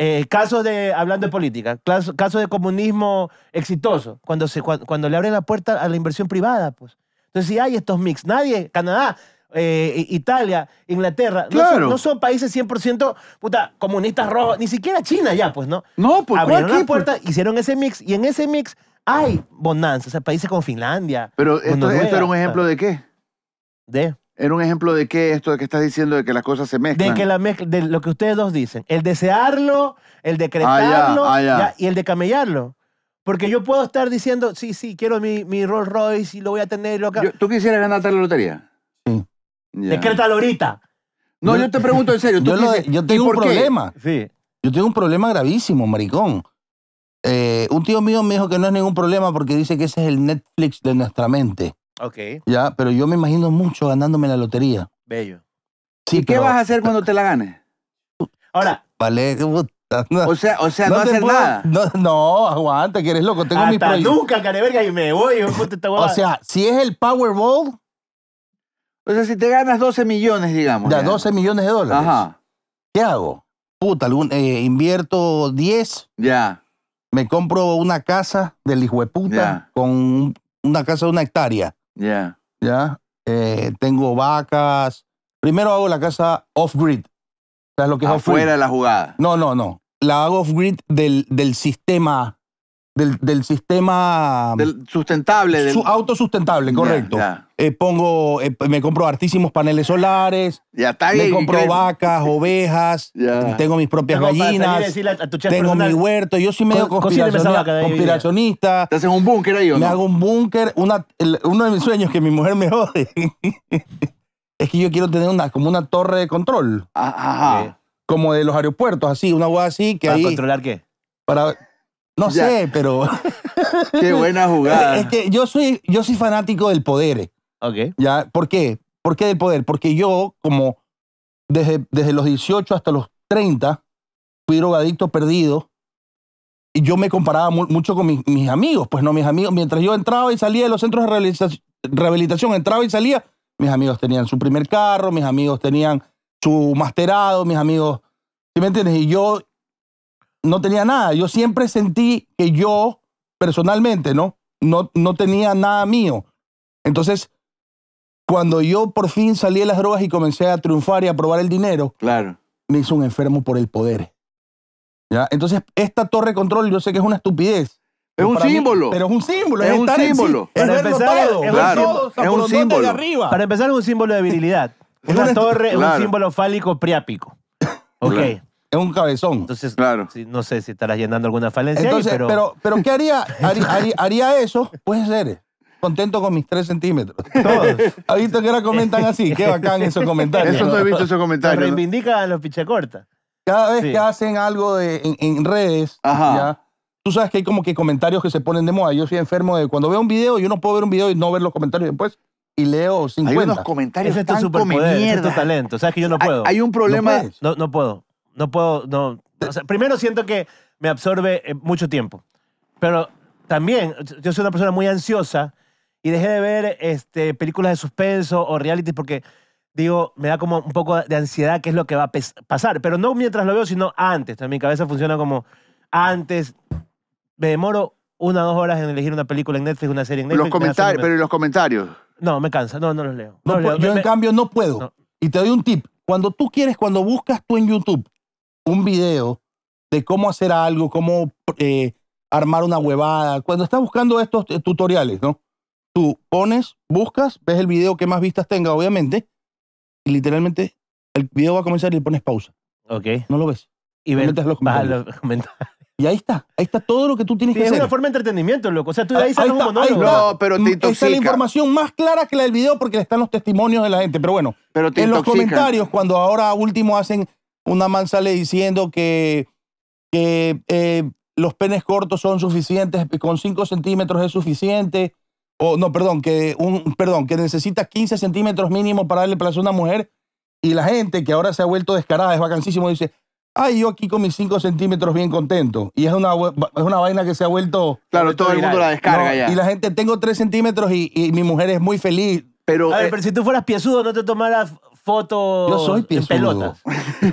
[SPEAKER 2] Eh, casos de, hablando de política, casos de comunismo exitoso, cuando, se, cuando, le abren la puerta a la inversión privada, pues. Entonces, si hay estos mix, nadie, Canadá, eh, Italia, Inglaterra, no, son, países 100% puta, comunistas rojos, ni siquiera China ya, pues, ¿no? No, pues Abrieron la puerta, hicieron ese mix, y en ese mix hay bonanza, o sea, países como Finlandia. Pero esto, era un ejemplo de qué?
[SPEAKER 1] De era un ejemplo de qué esto de que estás diciendo de que las cosas se mezclan. De que
[SPEAKER 2] la de lo que ustedes dos dicen. El desearlo, el decretarlo ah, ah, y el decamellarlo. Porque yo puedo estar diciendo, sí, sí, quiero mi, mi Rolls Royce y lo voy a tener. Lo ¿Tú quisieras ganarte la lotería? Sí.
[SPEAKER 1] Decrétalo
[SPEAKER 2] ahorita. No, yo, te pregunto en serio. yo,
[SPEAKER 3] tengo un problema. Sí. Yo tengo un problema gravísimo, maricón. Eh, un tío mío me dijo que no es ningún problema porque dice que ese es el Netflix de nuestra mente. Ok. Ya, pero yo me imagino mucho ganándome la lotería. Bello. ¿Y qué vas a hacer cuando te la ganes? Ahora, O sea, o sea, no, hacer nada. No, aguanta,
[SPEAKER 2] que eres loco. Tengo mi hasta nunca, y me voy. O
[SPEAKER 1] sea, si es el Powerball, O sea, si te ganas 12 millones, digamos. ya 12 millones de dólares. Ajá,
[SPEAKER 3] ¿Qué hago? Puta, algún, eh, invierto 10, ya. me compro una casa del hijo de puta con una casa de una hectárea. Ya. Ya. Eh, tengo vacas. Primero hago la casa off-grid. O sea, lo que Afuera de la jugada. No, no, no. La hago off-grid del sistema del, sistema... Mm, sustentable. Del... autosustentable, correcto. Eh, pongo, eh, me compro hartísimos paneles solares, ya, está me compro vacas, ovejas, tengo mis propias gallinas, tengo mi huerto, yo sí me Co conspiracionista. Te haces un búnker ahí, ¿o Me hago un búnker. uno de mis sueños que mi mujer me jode es que yo quiero tener una, como una torre de control. Ah, ajá. Como de los aeropuertos, así, una hueá así que ¿Para controlar qué? Para no sé, pero.
[SPEAKER 2] Qué buena jugada. Es que
[SPEAKER 3] yo soy, yo soy fanático del poder. ¿Ya? ¿Por qué? ¿Por qué del poder? Porque yo, como desde, desde los 18 hasta los 30, fui drogadicto perdido. Y yo me comparaba mucho con mis, amigos. Pues no, mis amigos, mientras yo entraba y salía de los centros de rehabilitación, entraba y salía, mis amigos tenían su primer carro, mis amigos tenían su masterado, mis amigos. ¿Sí me entiendes? Y yo no tenía nada. Yo siempre sentí que yo, personalmente, ¿no? No, tenía nada mío. Entonces, cuando yo por fin salí de las drogas y comencé a triunfar y a probar el dinero, claro. me hizo un enfermo por el poder. ¿Ya? Entonces, esta torre de control yo sé que es una estupidez.
[SPEAKER 2] Es un símbolo. pero es un símbolo. Es, un símbolo. es para empezar, es, es un símbolo. Para empezar, es un símbolo de virilidad. una torre, es un símbolo fálico priápico. Ok es un cabezón. Entonces, claro. no sé si estarás llenando alguna falencia. Entonces, pero, pero,
[SPEAKER 3] ¿qué haría? Haría, eso, puede ser. Contento con mis tres centímetros. Todos. ¿Has visto que ahora comentan así? Qué bacán esos comentarios. Eso no he visto esos comentarios.
[SPEAKER 2] reivindica a los pichacortas.
[SPEAKER 3] Cada vez que hacen algo en, redes, ya, tú sabes que hay como que comentarios que se ponen de moda. Yo soy enfermo de cuando veo un video, yo no puedo ver un video y no ver los comentarios después y leo
[SPEAKER 2] Hay unos comentarios tan come superpoder, es talento. Sabes que yo no puedo. hay un problema. No, no puedo. No puedo, no. primero siento que me absorbe eh, mucho tiempo. Pero también, yo soy una persona muy ansiosa y dejé de ver este, películas de suspenso o reality porque digo, me da como un poco de ansiedad qué es lo que va a pasar. Pero no mientras lo veo, sino antes. mi cabeza funciona como antes. Me demoro una o dos horas en elegir una película en Netflix, una serie en Netflix. pero
[SPEAKER 1] los comentarios?
[SPEAKER 2] No, me cansa. No, no los leo. Yo, en
[SPEAKER 3] cambio, no puedo. Y te doy un tip. Cuando tú quieres, cuando buscas tú en YouTube un video de cómo hacer algo, cómo eh, armar una huevada. Cuando estás buscando estos tutoriales, ¿no? Tú pones, buscas, ves el video que más vistas tenga, obviamente, y literalmente el video va a comenzar y le pones pausa.
[SPEAKER 2] Ok. No lo ves. Y ves ah, Y ahí está, ahí está todo lo que tú tienes que hacer. Es una forma de entretenimiento, loco. O sea, tú ahí, ahí sales No, pero mm, te intoxica. es la
[SPEAKER 3] información más clara que la del video porque están los testimonios de la gente. Pero bueno, en los comentarios, cuando ahora último hacen una man sale diciendo que, que eh, los penes cortos son suficientes, eh, con 5 centímetros es suficiente, o no, perdón, que, un, perdón, que necesita 15 centímetros mínimo para darle placer a una mujer, y la gente que ahora se ha vuelto descarada, es vacancísimo, dice, ay, yo aquí con mis 5 centímetros bien contento. Y es una, es una vaina que se ha vuelto...
[SPEAKER 1] Claro, todo el mundo la descarga ya. Y la
[SPEAKER 3] gente, tengo 3 centímetros y, mi mujer es muy feliz. Pero,
[SPEAKER 1] a ver, eh,
[SPEAKER 2] pero si tú fueras piazudo, no te tomaras foto Yo soy en pelota.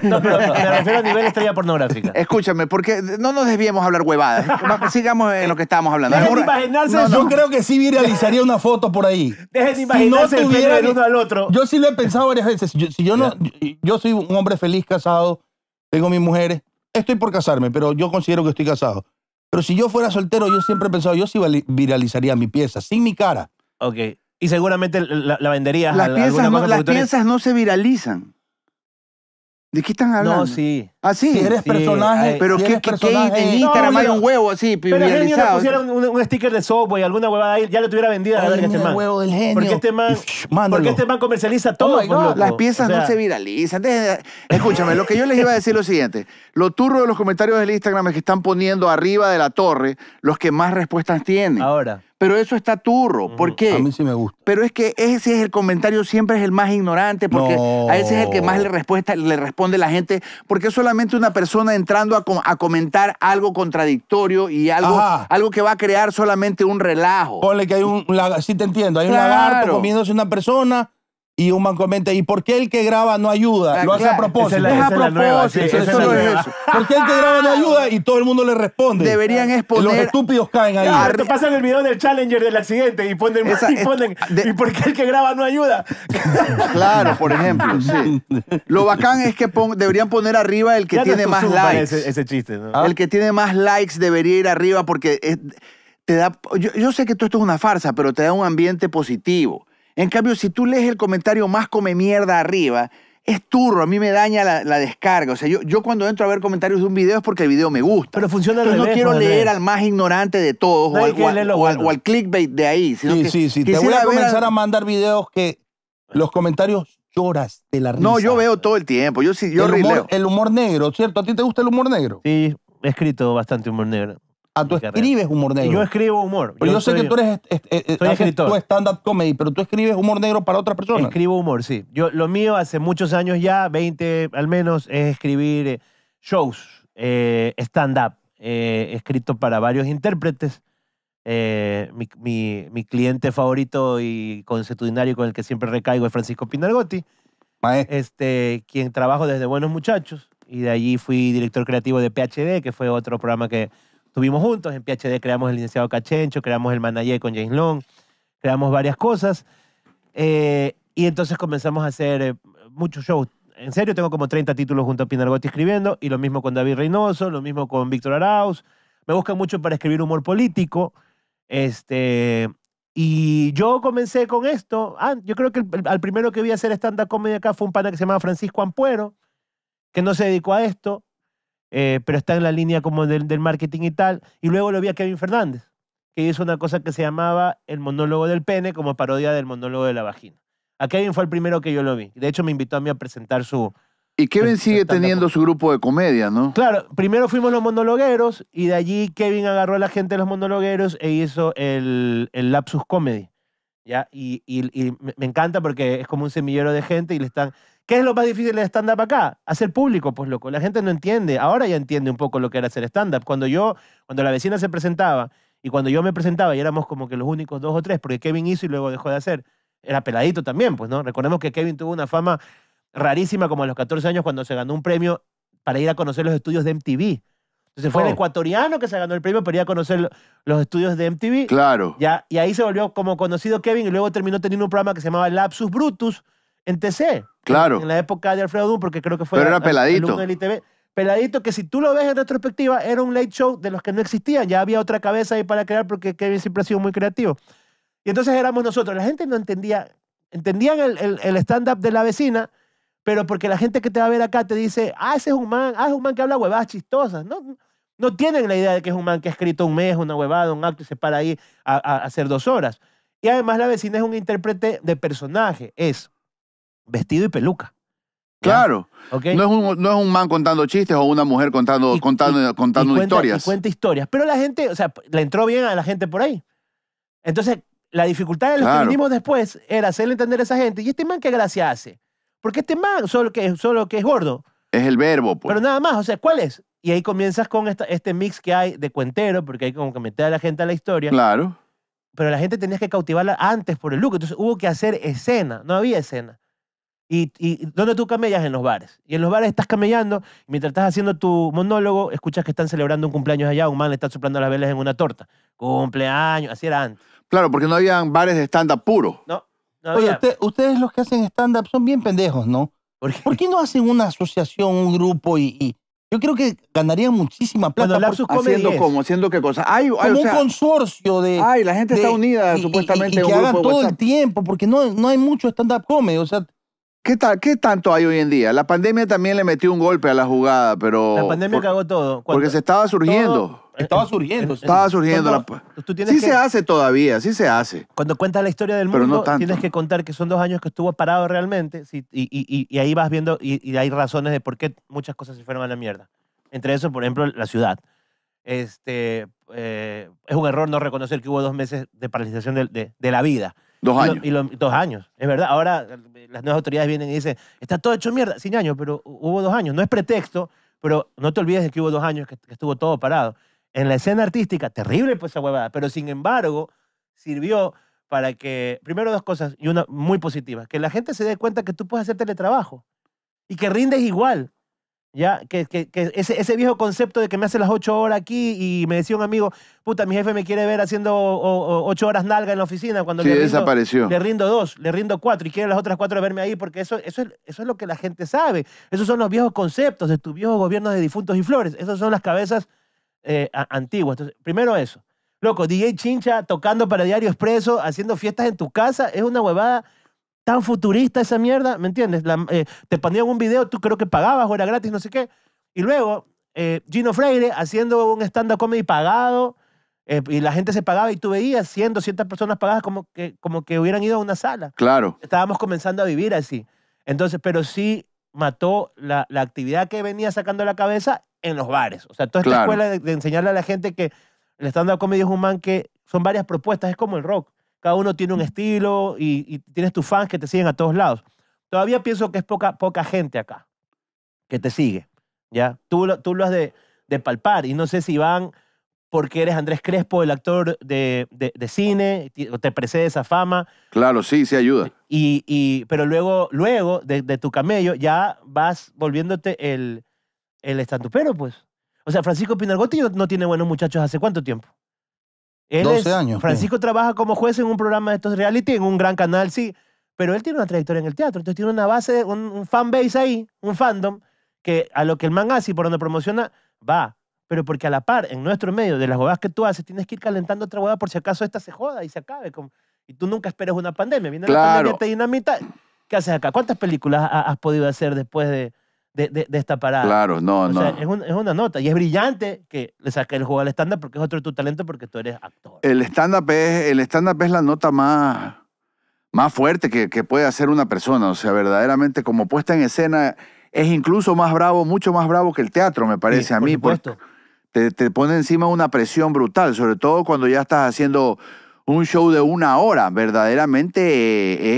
[SPEAKER 1] No, pero me refiero a nivel estrella pornográfica. Escúchame, porque no nos desviemos a hablar huevadas. Sigamos en lo que estábamos hablando. Dejen de imaginarse, yo creo que sí viralizaría una foto por ahí.
[SPEAKER 2] Dejen de imaginarse si no tuviera, uno
[SPEAKER 3] al otro. Yo sí lo he pensado varias veces. Yo, si yo no, yo soy un hombre feliz casado, tengo mis mujeres. Estoy por casarme, pero yo considero que estoy casado. Pero si yo fuera soltero, yo siempre he pensado, yo sí viralizaría mi pieza, sin mi cara. Ok. Y seguramente la, la
[SPEAKER 2] venderías las piezas
[SPEAKER 1] no, se viralizan. ¿De qué están hablando? No, sí.
[SPEAKER 2] Ah, sí. Si eres personaje. pero ¿qué, en Instagram hay un huevo así, pero el le pusieron un, un, sticker de Y alguna huevada ahí, ya lo tuviera vendido a este huevo del genio. Porque este man, porque este man comercializa todo. Oh pues, las piezas no se viralizan. escúchame, lo que yo les iba
[SPEAKER 1] a decir es lo siguiente. Lo turro de los comentarios del Instagram es que están poniendo arriba de la torre los que más respuestas tienen. Ahora. Pero eso está turro. ¿Por qué? A mí sí me gusta. Pero es que ese es el comentario, siempre es el más ignorante, porque a ese es el que más le, respuesta, le responde la gente, porque es solamente una persona entrando a, a comentar algo contradictorio y algo, algo que va a crear solamente un relajo. Ponle que hay un, sí te entiendo, hay un lagarto comiéndose una
[SPEAKER 3] persona y un Human comenta, ¿y por qué el que graba no ayuda? Ah, Lo hace a propósito. es a propósito. ¿Por qué el que graba no ayuda? Y todo el mundo le responde. Deberían exponer. Los estúpidos
[SPEAKER 1] caen ahí. Te pasan el video del Challenger del accidente y ponen, y ¿y por qué el que graba no ayuda? Claro, por ejemplo, Lo bacán es que deberían poner arriba el que tiene más likes. Ese,
[SPEAKER 2] chiste, El
[SPEAKER 1] que tiene más likes debería ir arriba porque te da. Yo, sé que todo esto es una farsa, pero te da un ambiente positivo. En cambio, si tú lees el comentario más come mierda arriba, es turro, a mí me daña la, descarga. O sea, yo, yo, cuando entro a ver comentarios de un video es porque el video me gusta. Pero funciona al revés, No quiero pues, leer al más ignorante de todos o al, clickbait de ahí. sí, sí, sí. Te voy a comenzar a...
[SPEAKER 3] mandar videos que los comentarios lloras de la risa. No, yo
[SPEAKER 1] veo todo el tiempo. Yo sí, yo
[SPEAKER 3] el humor
[SPEAKER 2] negro, ¿cierto? ¿A ti te gusta el humor negro? Sí, he escrito bastante humor negro. Ah, tú escribes humor negro. Yo escribo humor. Pero yo, sé que tú eres es, Tú
[SPEAKER 3] stand-up comedy, pero tú escribes humor negro para
[SPEAKER 2] otras personas. Escribo humor, sí. Yo, lo mío hace muchos años ya, 20 al menos, es escribir eh, shows, eh, stand-up, eh, escrito para varios intérpretes. Eh, mi, cliente favorito y consuetudinario con el que siempre recaigo es Francisco Pinargotti, este, quien trabajo desde Buenos Muchachos y de allí fui director creativo de PHD, que fue otro programa que Estuvimos juntos. En PhD creamos el licenciado Cachencho, creamos el Manayé con James Long, creamos varias cosas. Eh, y entonces comenzamos a hacer eh, muchos shows. En serio, tengo como 30 títulos junto a Pinargotti escribiendo, y lo mismo con David Reynoso, lo mismo con Víctor Arauz. Me buscan mucho para escribir humor político. Este, y yo comencé con esto. Ah, yo creo que el, al primero que vi hacer stand-up comedy acá fue un pana que se llamaba Francisco Ampuero, que no se dedicó a esto. Eh, pero está en la línea como del, marketing y tal. Y luego lo vi a Kevin Fernández, que hizo una cosa que se llamaba el monólogo del pene como parodia del monólogo de la vagina. A Kevin fue el primero que yo lo vi. De hecho, me invitó a mí a presentar su... Y Kevin sigue teniendo su grupo de comedia, ¿no? Claro, primero fuimos los monologueros y de allí Kevin agarró a la gente de los monologueros e hizo el, el lapsus comedy. ¿ya? y me encanta porque es como un semillero de gente y le están ¿Qué es lo más difícil de stand-up acá? Hacer público, pues loco. La gente no entiende. Ahora ya entiende un poco lo que era hacer stand-up. Cuando yo, cuando la vecina se presentaba y cuando yo me presentaba y éramos como que los únicos dos o tres, porque Kevin hizo y luego dejó de hacer. Era peladito también, pues, ¿no? Recordemos que Kevin tuvo una fama rarísima como a los 14 años cuando se ganó un premio para ir a conocer los estudios de MTV. Entonces fue el oh. ecuatoriano que se ganó el premio para ir a conocer los estudios de MTV. Claro. Ya, y ahí se volvió como conocido Kevin y luego terminó teniendo un programa que se llamaba Lapsus Brutus, en TC. Claro. En, la época de Alfredo Dum, porque creo que fue. Pero era peladito. Del ITV. Peladito que si tú lo ves en retrospectiva, era un late show de los que no existían. Ya había otra cabeza ahí para crear porque Kevin siempre ha sido muy creativo. Y entonces éramos nosotros. La gente no entendía, entendían el, stand-up de la vecina, pero porque la gente que te va a ver acá te dice, ah, ese es un man, ah, es un man que habla huevadas chistosas. No, no tienen la idea de que es un man que ha escrito un mes, una huevada, un acto y se para ahí a, a hacer dos horas. Y además la vecina es un intérprete de personaje, es vestido y peluca. Claro. No, es un, no es un man contando
[SPEAKER 1] chistes o una mujer contando, contando, contando historias. cuenta
[SPEAKER 2] historias. Pero la gente, o sea, le entró bien a la gente por ahí. Entonces, la dificultad de lo que vinimos después era hacerle entender a esa gente. ¿Y este man qué gracia hace? Porque este man, solo que, solo que es gordo, Es el verbo, pues. pero nada más, o sea, ¿cuál es? Y ahí comienzas con este mix que hay de cuentero, porque hay como que meter a la gente a la historia, claro. pero la gente tenía que cautivarla antes por el look. Entonces hubo que hacer escena, no había escena. Y, ¿dónde tú camellas? En los bares. Y en los bares estás camellando, mientras estás haciendo tu monólogo, escuchas que están celebrando un cumpleaños allá, un man le está soplando las velas en una torta. Cumpleaños, así era antes.
[SPEAKER 1] Claro, porque no habían bares de stand-up puro.
[SPEAKER 2] No, Oye,
[SPEAKER 3] ustedes los que hacen stand-up son bien pendejos, ¿no? ¿Por qué? no hacen una asociación, un grupo y...
[SPEAKER 1] yo creo que ganarían muchísima plata por- Haciendo como, haciendo qué cosa. Ay, como un consorcio de... ay, la gente está unida supuestamente y que hagan todo el tiempo, porque no, no hay mucho stand-up comedy. O sea, ¿Qué, tal, ¿Qué tanto hay hoy en día? La pandemia también le metió un golpe a la jugada,
[SPEAKER 2] pero... La pandemia cagó todo. Porque se estaba surgiendo. estaba surgiendo. Estaba surgiendo. la, sí se hace todavía, sí se hace. Cuando cuentas la historia del mundo, tienes que contar que son dos años que estuvo parado realmente y, ahí vas viendo y, hay razones de por qué muchas cosas se fueron a la mierda. Entre eso, por ejemplo, la ciudad. Este, eh, es un error no reconocer que hubo dos meses de paralización de la vida Dos años. dos años, es verdad. Ahora las nuevas autoridades vienen y dicen, está todo hecho mierda, sin años, pero hubo dos años. No es pretexto, pero no te olvides de que hubo dos años que, estuvo todo parado. En la escena artística, terrible pues esa huevada, pero sin embargo sirvió para que, primero dos cosas, y una muy positiva, que la gente se dé cuenta que tú puedes hacer teletrabajo y que rindes igual. Ya, que, ese, viejo concepto de que me hace las ocho horas aquí y me decía un amigo, puta, mi jefe me quiere ver haciendo ocho horas nalga en la oficina cuando le, rindo, desapareció. le rindo dos, le rindo cuatro y quiere las otras cuatro verme ahí porque eso, eso, es, eso es lo que la gente sabe. Esos son los viejos conceptos de tu viejo gobierno de difuntos y flores. Esas son las cabezas eh, antiguas. Entonces, primero eso. Loco, DJ Chincha tocando para Diario Expreso, haciendo fiestas en tu casa, es una huevada tan futurista esa mierda, ¿me entiendes? Eh, te ponían un video, tú creo que pagabas o era gratis, no sé qué. Y luego, eh, Gino Freire haciendo un stand-up comedy pagado eh, y la gente se pagaba y tú veías 100, 200 personas pagadas como que, como que hubieran ido a una sala. Claro. Estábamos comenzando a vivir así. Entonces, pero sí mató la, la actividad que venía sacando la cabeza en los bares. O sea, toda esta escuela de, enseñarle a la gente que el stand-up comedy es un man que son varias propuestas, es como el rock cada uno tiene un estilo y, tienes tus fans que te siguen a todos lados. Todavía pienso que es poca, poca gente acá que te sigue, ¿ya? Tú, tú lo has de, palpar y no sé si van porque eres Andrés Crespo, el actor de, cine, o cine, te precede esa fama.
[SPEAKER 1] Claro, sí, sí ayuda.
[SPEAKER 2] Y, pero luego, luego de, tu camello ya vas volviéndote el, el pues. O sea, Francisco Pinargotti no tiene buenos muchachos hace cuánto tiempo
[SPEAKER 1] años. Francisco
[SPEAKER 2] trabaja como juez en un programa de estos reality, en un gran canal, sí. Pero él tiene una trayectoria en el teatro. Entonces tiene una base, un, fan base ahí, un fandom, que a lo que el man hace y por donde promociona, va. Pero porque a la par, en nuestro medio, de las huevas que tú haces, tienes que ir calentando otra hueva por si acaso esta se joda y se acabe. Como, y tú nunca esperas una pandemia. Viene la pandemia, te dinamita. ¿Qué haces acá? ¿Cuántas películas has podido hacer después de, de, esta parada. Claro, no, no. es, una nota y es brillante que le saque el juego al stand-up porque es otro de tu talento porque tú eres actor.
[SPEAKER 1] El stand-up es, es la nota más, más fuerte que, puede hacer una persona. O sea, verdaderamente como puesta en escena es incluso más bravo, mucho más bravo que el teatro, me parece a mí. Por supuesto. te, te pone encima una presión brutal, sobre todo cuando ya estás haciendo un show de una hora. Verdaderamente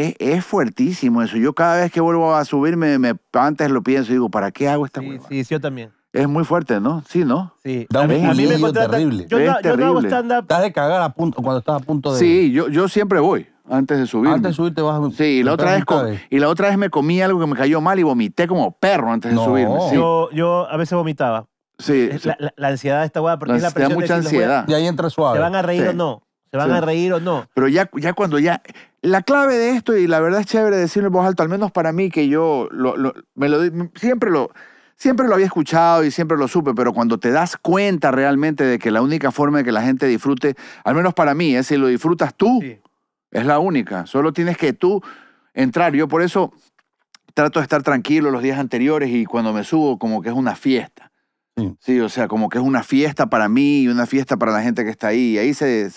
[SPEAKER 1] eh, es, fuertísimo eso. Yo cada vez que vuelvo a subirme, me, antes lo pienso y digo, ¿para qué hago esta sí,
[SPEAKER 2] sí, sí, yo también.
[SPEAKER 1] Es muy fuerte, ¿no? Sí, ¿no?
[SPEAKER 2] Sí. a mí me terrible. terrible. yo hago stand-up. Estás de
[SPEAKER 3] cagar a punto, cuando estás a punto de... Sí,
[SPEAKER 1] yo, yo siempre voy. Antes de subir. Antes de subir te vas a... Sí, y la, otra vez y la otra vez me comí algo que me cayó mal y vomité como perro antes de subirme. Yo,
[SPEAKER 2] yo a veces vomitaba. Sí. La, ansiedad de esta hueá, porque la es la presión. mucha ansiedad. y ahí entra suave. ¿Te van a reír o no? van a reír o no.
[SPEAKER 1] Pero ya, ya cuando ya... La clave de esto, y la verdad es chévere decirlo en voz alta, al menos para mí que yo me lo, siempre lo... Siempre lo había escuchado y siempre lo supe, pero cuando te das cuenta realmente de que la única forma de que la gente disfrute, al menos para mí, es eh, si lo disfrutas tú, es la única. Solo tienes que tú entrar. Yo por eso trato de estar tranquilo los días anteriores y cuando me subo como que es una fiesta. Sí, o sea, como que es una fiesta para mí y una fiesta para la gente que está ahí. Y ahí se,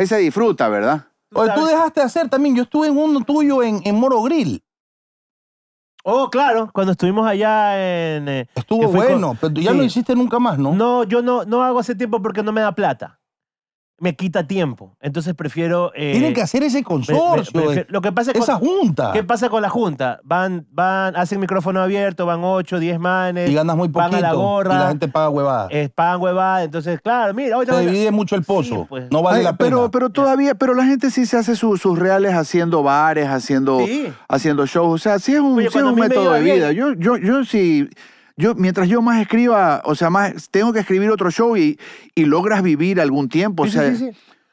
[SPEAKER 1] Ahí se disfruta, ¿verdad?
[SPEAKER 2] O tú dejaste de hacer también. Yo estuve en uno tuyo en, en Moro Grill. Oh, claro, cuando estuvimos allá en. Eh, Estuvo bueno, pero ya no hiciste nunca más, ¿no? No, yo no, no hago hace tiempo porque no me da plata me quita tiempo. Entonces prefiero. Eh, Tienen que hacer ese consorcio. lo que pasa esa junta. ¿Qué pasa con la junta? Van, van, hacen micrófono abierto, van ocho, diez manes. Y ganas muy poquito. la gorra. Y la gente paga huevada. es eh, pagan huevada. Entonces, claro, mira. Hoy, Se divide mucho el pozo. Pues.
[SPEAKER 3] no vale la pena.
[SPEAKER 1] Pero, pero todavía, pero la gente sí se hace sus reales haciendo bares, haciendo, haciendo shows. O sea, sí es un, método de vida. Yo, yo, yo sí mientras yo más escriba, o sea, más tengo que escribir otro show y, logras vivir algún tiempo. sea,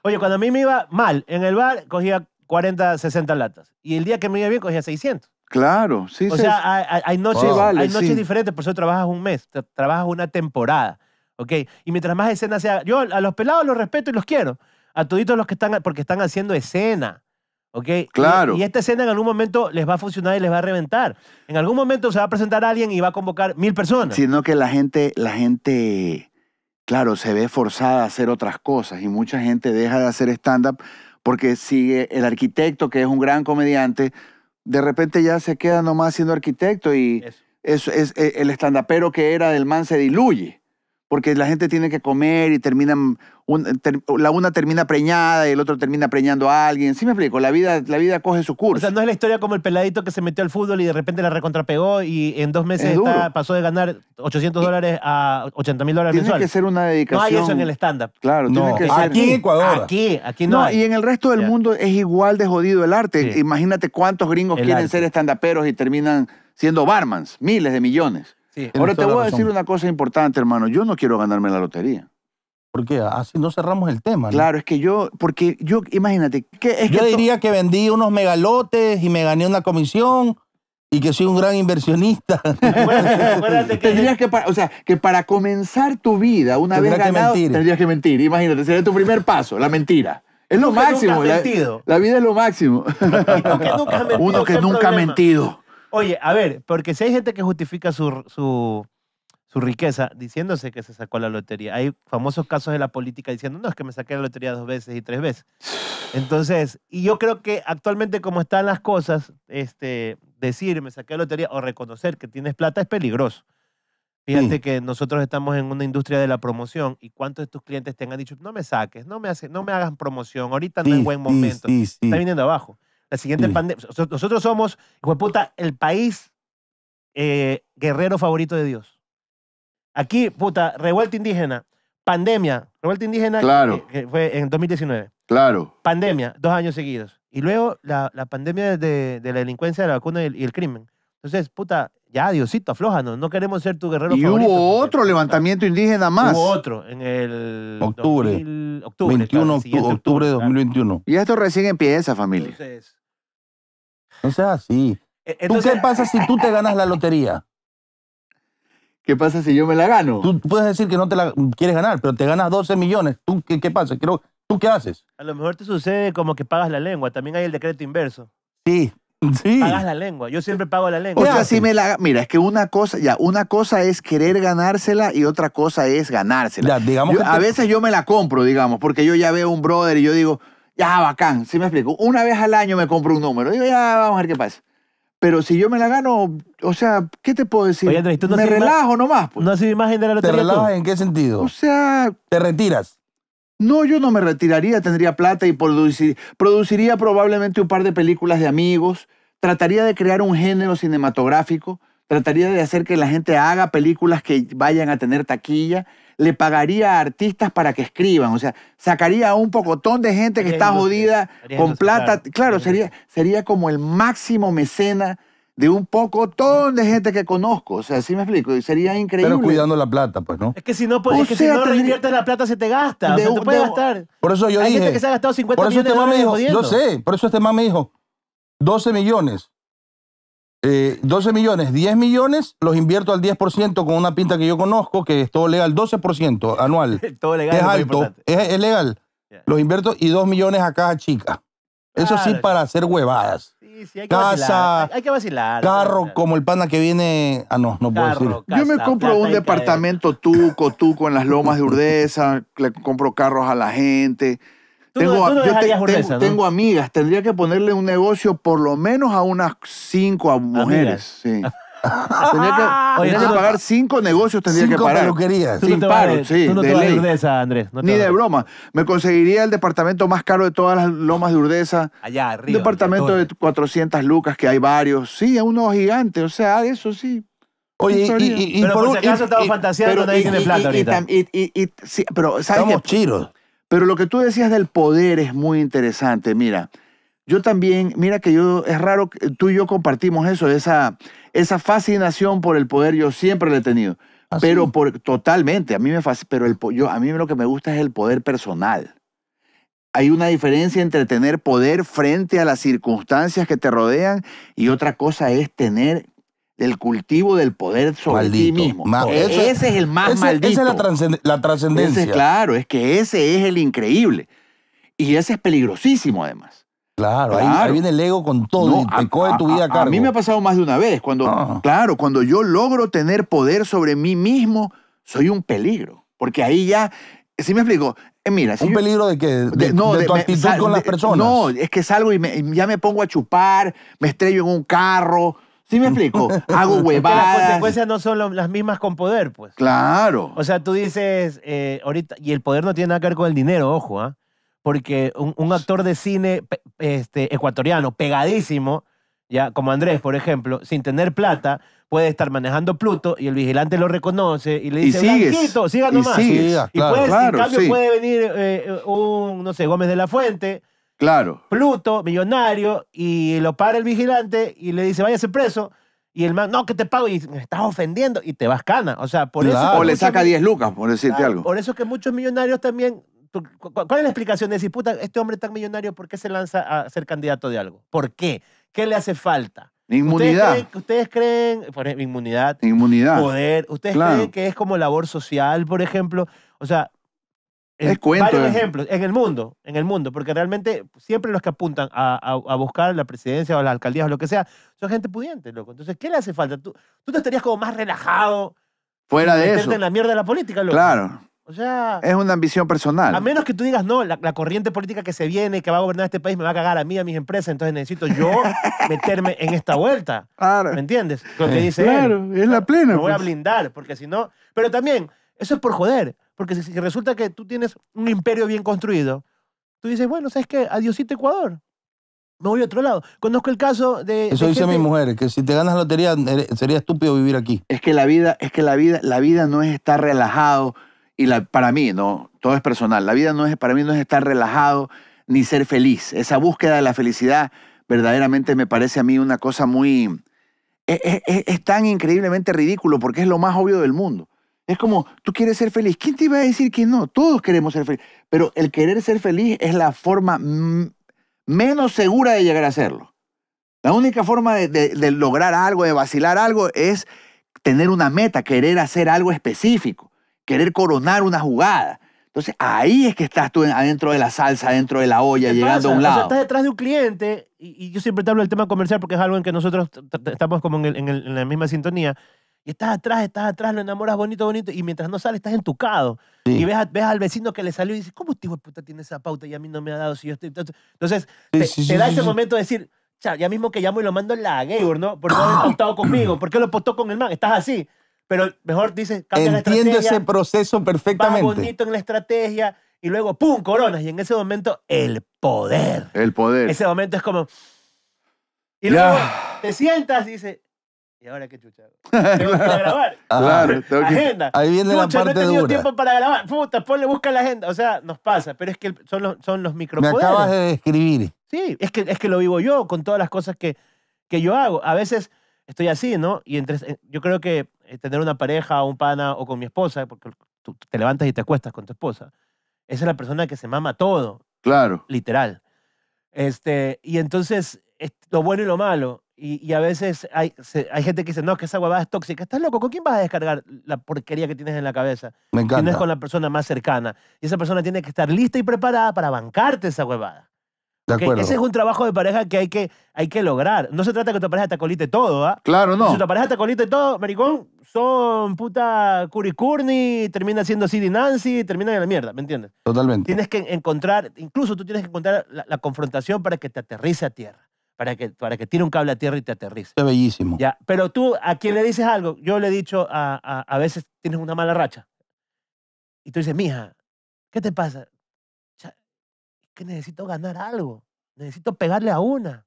[SPEAKER 2] Oye, cuando a mí me iba mal en el bar, cogía 40, 60 latas. Y el día que me iba bien, cogía 600.
[SPEAKER 1] Claro, sí. O sea,
[SPEAKER 2] hay, noches, diferentes, por eso trabajas un mes, trabajas una temporada. ¿Ok? Y mientras más escena sea. Yo a los pelados los respeto y los quiero. A toditos los que están. Porque están haciendo escena. Claro. Y, esta escena en algún momento les va a funcionar y les va a reventar. En algún momento se va a presentar alguien y va a convocar mil personas. Sino
[SPEAKER 1] que la gente, la gente, claro, se ve forzada a hacer otras cosas y mucha gente deja de hacer stand-up porque sigue el arquitecto, que es un gran comediante, de repente ya se queda nomás siendo arquitecto y es, eh, el stand-upero que era del man se diluye porque la gente tiene que comer y terminan, la una termina preñada y el otro termina preñando a alguien. Sí me explico, la vida, la vida coge su curso. O sea,
[SPEAKER 2] no es la historia como el peladito que se metió al fútbol y de repente la recontrapegó y en dos meses pasó de ganar 800 dólares a 80 mil dólares mensuales. Tiene que ser una dedicación. No hay eso en el stand-up. Claro, no. tiene que ser. Aquí en Ecuador. Aquí, aquí no, Y en el resto del mundo
[SPEAKER 1] es igual de jodido el arte. Imagínate cuántos gringos quieren ser stand y terminan siendo barmans, miles de millones. Ahora te voy a decir una cosa importante, hermano. Yo no quiero ganarme la lotería. ¿Por qué? Así no cerramos el tema. Claro,
[SPEAKER 3] es que yo, porque yo, imagínate, es yo diría que vendí unos megalotes y me gané una
[SPEAKER 1] comisión y que soy un gran inversionista. tendrías que, o sea, que para comenzar tu vida, una vez ganado, tendrías que mentir. Imagínate, sería tu primer paso,
[SPEAKER 2] la mentira. Es lo máximo. La,
[SPEAKER 1] la, vida es lo máximo.
[SPEAKER 2] Uno que nunca ha mentido. Oye, a ver, porque si hay gente que justifica su, su, riqueza diciéndose que se sacó la lotería. Hay famosos casos de la política diciendo, no, es que me saqué la lotería dos veces y tres veces. Entonces, y yo creo que actualmente como están las cosas, este, decir me saqué la lotería o reconocer que tienes plata es peligroso. Fíjate que nosotros estamos en una industria de la promoción y cuántos de tus clientes te han dicho, no me saques, no me, hace, no me hagan promoción, ahorita no es buen momento, está viniendo abajo. La siguiente pandemia. Nosotros somos, puta, el país eh, guerrero favorito de Dios. Aquí, puta, revuelta indígena, pandemia, revuelta indígena claro. Eh, que, fue en 2019. Claro. Pandemia, dos años seguidos. Y luego la, la pandemia de, la delincuencia, de la vacuna y el crimen. Entonces, puta, ya Diosito, aflójanos, no queremos ser tu guerrero y favorito. hubo
[SPEAKER 1] otro levantamiento indígena, más. Hubo
[SPEAKER 2] otro en el octubre. octubre 21
[SPEAKER 3] octubre, de 2021. Y esto recién empieza, familia. Entonces, sea así. E, ¿Tú qué pasa si tú te ganas la lotería? ¿Qué pasa si yo me la gano? Tú puedes decir que no te la quieres ganar, pero te ganas 12 millones. ¿Tú qué, pasa? ¿Tú
[SPEAKER 2] qué haces? A lo mejor te sucede como que pagas la lengua. También hay el decreto inverso.
[SPEAKER 1] Sí, Sí. Pagas
[SPEAKER 2] la lengua. Yo siempre pago la lengua. O sea, si
[SPEAKER 1] me la. Mira, es que una cosa, ya, una cosa es querer ganársela y otra cosa es ganársela. digamos A veces yo me la compro, digamos, porque yo ya veo un brother y yo digo, ya, bacán, si ¿sí me explico. Una vez al año me compro un número. Digo, ya, vamos a ver qué pasa. Pero si yo me la gano, o sea, ¿qué te puedo decir? me relajo nomás. Pues. ¿No sido imagen de la lotería? ¿Te relajas en qué sentido? O sea. ¿Te retiras? No, yo no me retiraría, tendría plata y produciría probablemente un par de películas de amigos, trataría de crear un género cinematográfico, trataría de hacer que la gente haga películas que vayan a tener taquilla, le pagaría a artistas para que escriban, o sea, sacaría a un pocotón de gente que está jodida con plata. Claro, sería, sería como el máximo mecena de un pocotón de gente que conozco. O sea, así me explico? Sería increíble. Pero cuidando
[SPEAKER 3] la plata, pues, ¿no? Es que
[SPEAKER 2] si no, pues, que si no reinviertes la plata, se te gasta. De te puede gastar. Por eso yo Hay dije. gente que se ha gastado 50 por eso millones este me dijo, yo
[SPEAKER 3] sé, por eso este man dijo, 12 millones. 12 eh, millones, 10 millones, los invierto al 10% con una pinta que yo conozco, que es todo legal, 12% anual. Todo legal. es alto, es, legal. Los invierto y 2 millones a cada chica. Eso sí para hacer huevadas casa, Hay que vacilar. Carro, como el pana que viene. Ah, no, no puedo decir. Yo me compro un
[SPEAKER 1] departamento tuco, tuco en las lomas de Urdesa, le compro carros a la gente. Tengo, tengo, amigas, tendría que ponerle un negocio por lo menos a unas cinco mujeres.
[SPEAKER 2] Tenía que, pagar
[SPEAKER 1] cinco negocios, tendría que pagar peluquerías. Tú no Sin paro, sí, de Andrés. Ni de broma. Me conseguiría el departamento más caro de todas las lomas de Urdesa. Allá Un departamento de 400 lucas, que hay varios. Sí, uno gigante. O sea, eso sí.
[SPEAKER 2] Oye, y, Pero por si acaso estaba fantaseando, nadie tiene plata ahorita.
[SPEAKER 1] y- pero, ¿sabes chiros. Pero lo que tú decías del poder es muy interesante. Mira, yo también, mira que yo, es raro, tú y yo compartimos eso, esa, esa fascinación por el poder yo siempre la he tenido. Ah, pero por, totalmente, a mí, me, pero el, a mí lo que me gusta es el poder personal. Hay una diferencia entre tener poder frente a las circunstancias que te rodean y otra cosa es tener el cultivo del poder sobre ti mismo. E, ese es el más maldito. Esa es la trascendencia. Claro, es que ese es el increíble. Y ese es peligrosísimo además. Claro, Ahí, viene el ego con todo te coge tu vida a A mí me ha pasado más de una vez. Cuando, ah. Claro, cuando yo logro tener poder sobre mí mismo, soy un peligro. Porque ahí ya, si me explico, eh, mira. ¿Un peligro de que De, no, tu actitud con las personas. No, es que salgo y, ya me pongo a chupar, me estrello en un
[SPEAKER 2] carro. ¿Sí me explico? Hago huevadas. las consecuencias no son las mismas con poder, pues. Claro. O sea, tú dices, eh, ahorita, y el poder no tiene nada que ver con el dinero, ojo, ¿ah? porque un, actor de cine este, ecuatoriano, pegadísimo, ya como Andrés, por ejemplo, sin tener plata, puede estar manejando Pluto y el vigilante lo reconoce y le dice, y siga Y, y en cambio, puede venir eh, un, no sé, Gómez de la Fuente, claro. Pluto, millonario, y lo para el vigilante y le dice, váyase preso. Y el man, no, que te pago, y me estás ofendiendo, y te vas cana. O sea, por eso. O le saca 10 lucas, por decirte algo. Por eso es que muchos millonarios también ¿Cuál es la explicación? de Decir, puta, este hombre tan millonario, ¿por qué se lanza a ser candidato de algo? ¿Por qué? ¿Qué le hace falta? Inmunidad. ¿Ustedes creen, ustedes creen por, inmunidad, inmunidad, poder? ¿Ustedes creen que es como labor social, por ejemplo? O sea, es cuento, varios eh. ejemplos en el mundo, en el mundo, porque realmente siempre los que apuntan a, buscar la presidencia o las alcaldías o lo que sea son gente pudiente, loco. Entonces, ¿qué le hace falta? Tú, tú te estarías como más relajado. Fuera de eso. en la mierda de la política, loco. Claro.
[SPEAKER 1] O sea. Es una ambición personal. A
[SPEAKER 2] menos que tú digas, no, la, corriente política que se viene, que va a gobernar este país, me va a cagar a mí, a mis empresas, entonces necesito yo meterme en esta vuelta. Claro. ¿Me entiendes? Lo que dice Claro, es la plena. Me voy a pues. blindar, porque si no. Pero también, eso es por joder. Porque si, resulta que tú tienes un imperio bien construido, tú dices, bueno, ¿sabes qué? Adiosito Ecuador. Me voy a otro lado. Conozco el caso de. Eso dice mi
[SPEAKER 1] mujer, que si te ganas la lotería sería estúpido vivir aquí. Es que la vida, es que la vida, la vida no es estar relajado y para mí, no, todo es personal. La vida no es, para mí no es estar relajado ni ser feliz. Esa búsqueda de la felicidad verdaderamente me parece a mí una cosa muy... E, e, e, es, tan increíblemente ridículo porque es lo más obvio del mundo. Es como, tú quieres ser feliz. ¿Quién te iba a decir que no? Todos queremos ser felices. Pero el querer ser feliz es la forma menos segura de llegar a serlo. La única forma de lograr algo, de vacilar algo, es tener una meta, querer hacer algo específico querer coronar una jugada. Entonces ahí es que estás tú adentro de la salsa,
[SPEAKER 2] adentro de la olla, llegando a un lado. estás detrás de un cliente y, yo siempre te hablo del tema comercial porque es algo en que nosotros estamos como en, la misma sintonía. Y estás atrás, estás atrás, lo enamoras bonito, bonito y mientras no sale estás entucado. Y ves, ves, al vecino que le salió y dices, ¿cómo este hijo puta tiene esa pauta y a mí no me ha dado? Si yo estoy... Entonces te, da ese momento de decir, ya mismo que llamo y lo mando en la Gabor, ¿no? Porque no ha ¡Ah! conmigo, ¿por qué lo postó con el man? Estás así pero mejor dice, cambia la estrategia. Entiendo ese proceso perfectamente. Va bonito en la estrategia y luego ¡pum! coronas. Y en ese momento, el poder. El poder. Ese momento es como. Y luego te sientas y dices, ¿y ahora qué chucha? Tengo que grabar. claro, tengo que... Agenda. Ahí viene la parte no he tenido tiempo para grabar. Puta, ponle, busca la agenda. O sea, nos pasa, pero es que son los, son los micropoderes. Me acabas de describir. Sí, es que, es que lo vivo yo con todas las cosas que, que yo hago. A veces estoy así, ¿no? Y entre, yo creo que eh, tener una pareja o un pana o con mi esposa, porque tú te levantas y te acuestas con tu esposa. Esa es la persona que se mama todo. Claro. Literal. Este, y entonces, lo bueno y lo malo. Y, a veces hay, hay gente que dice, no, es que esa huevada es tóxica. ¿Estás loco? ¿Con quién vas a descargar la porquería que tienes en la cabeza? Me encanta. Si no es con la persona más cercana. Y esa persona tiene que estar lista y preparada para bancarte esa huevada. De acuerdo. Ese es un trabajo de pareja que hay que, hay que lograr. No se trata que tu pareja te acolite todo, ¿ah? Claro, no. Si tu pareja te acolite todo, maricón, son puta curicurni, termina siendo Sid Nancy, terminan en la mierda, ¿me entiendes? Totalmente. Tienes que encontrar, incluso tú tienes que encontrar la, confrontación para que te aterrice a tierra, para que, para que tire un cable a tierra y te aterrice. Qué bellísimo. Ya, pero tú, a quien le dices algo, yo le he dicho, a, a, veces tienes una mala racha. Y tú dices, mija, ¿qué te pasa? es que necesito ganar algo, necesito pegarle a una.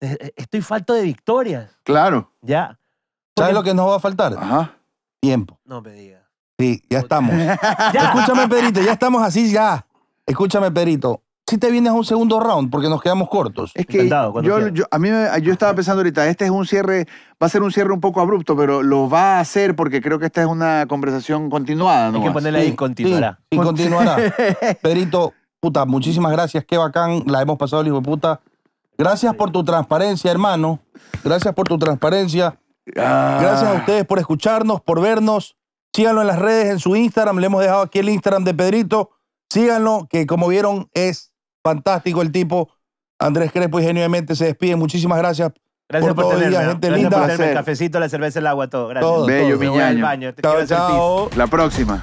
[SPEAKER 2] Eh, eh, estoy falto de victorias.
[SPEAKER 3] Claro. Ya. ¿Sabes lo que nos va a faltar? Ajá. Tiempo. No me Sí, ya estamos. Escúchame, Pedrito, ya estamos así, ya. Escúchame,
[SPEAKER 1] Pedrito. Si te vienes a un segundo round, porque nos quedamos cortos. Es que yo, a mí yo estaba pensando ahorita, este es un cierre, va a ser un cierre un poco abrupto, pero lo va a hacer porque creo que esta es una conversación continuada, ¿no? Hay que ponerle ahí, continuará. y continuará. Pedrito, puta,
[SPEAKER 3] muchísimas gracias. Qué bacán. La hemos pasado, hijo de puta. Gracias por tu transparencia, hermano. Gracias por tu transparencia. Ah. Gracias a ustedes por escucharnos, por vernos. Síganlo en las redes, en su Instagram. Le hemos dejado aquí el Instagram de Pedrito. Síganlo, que como vieron es fantástico el tipo. Andrés Crespo ingenuamente se despide. Muchísimas gracias.
[SPEAKER 2] Gracias por, por tenerme. gente linda. por el cafecito, la cerveza, el agua, todo. Gracias. Todo, Bello, todo. baño. Te
[SPEAKER 1] La próxima.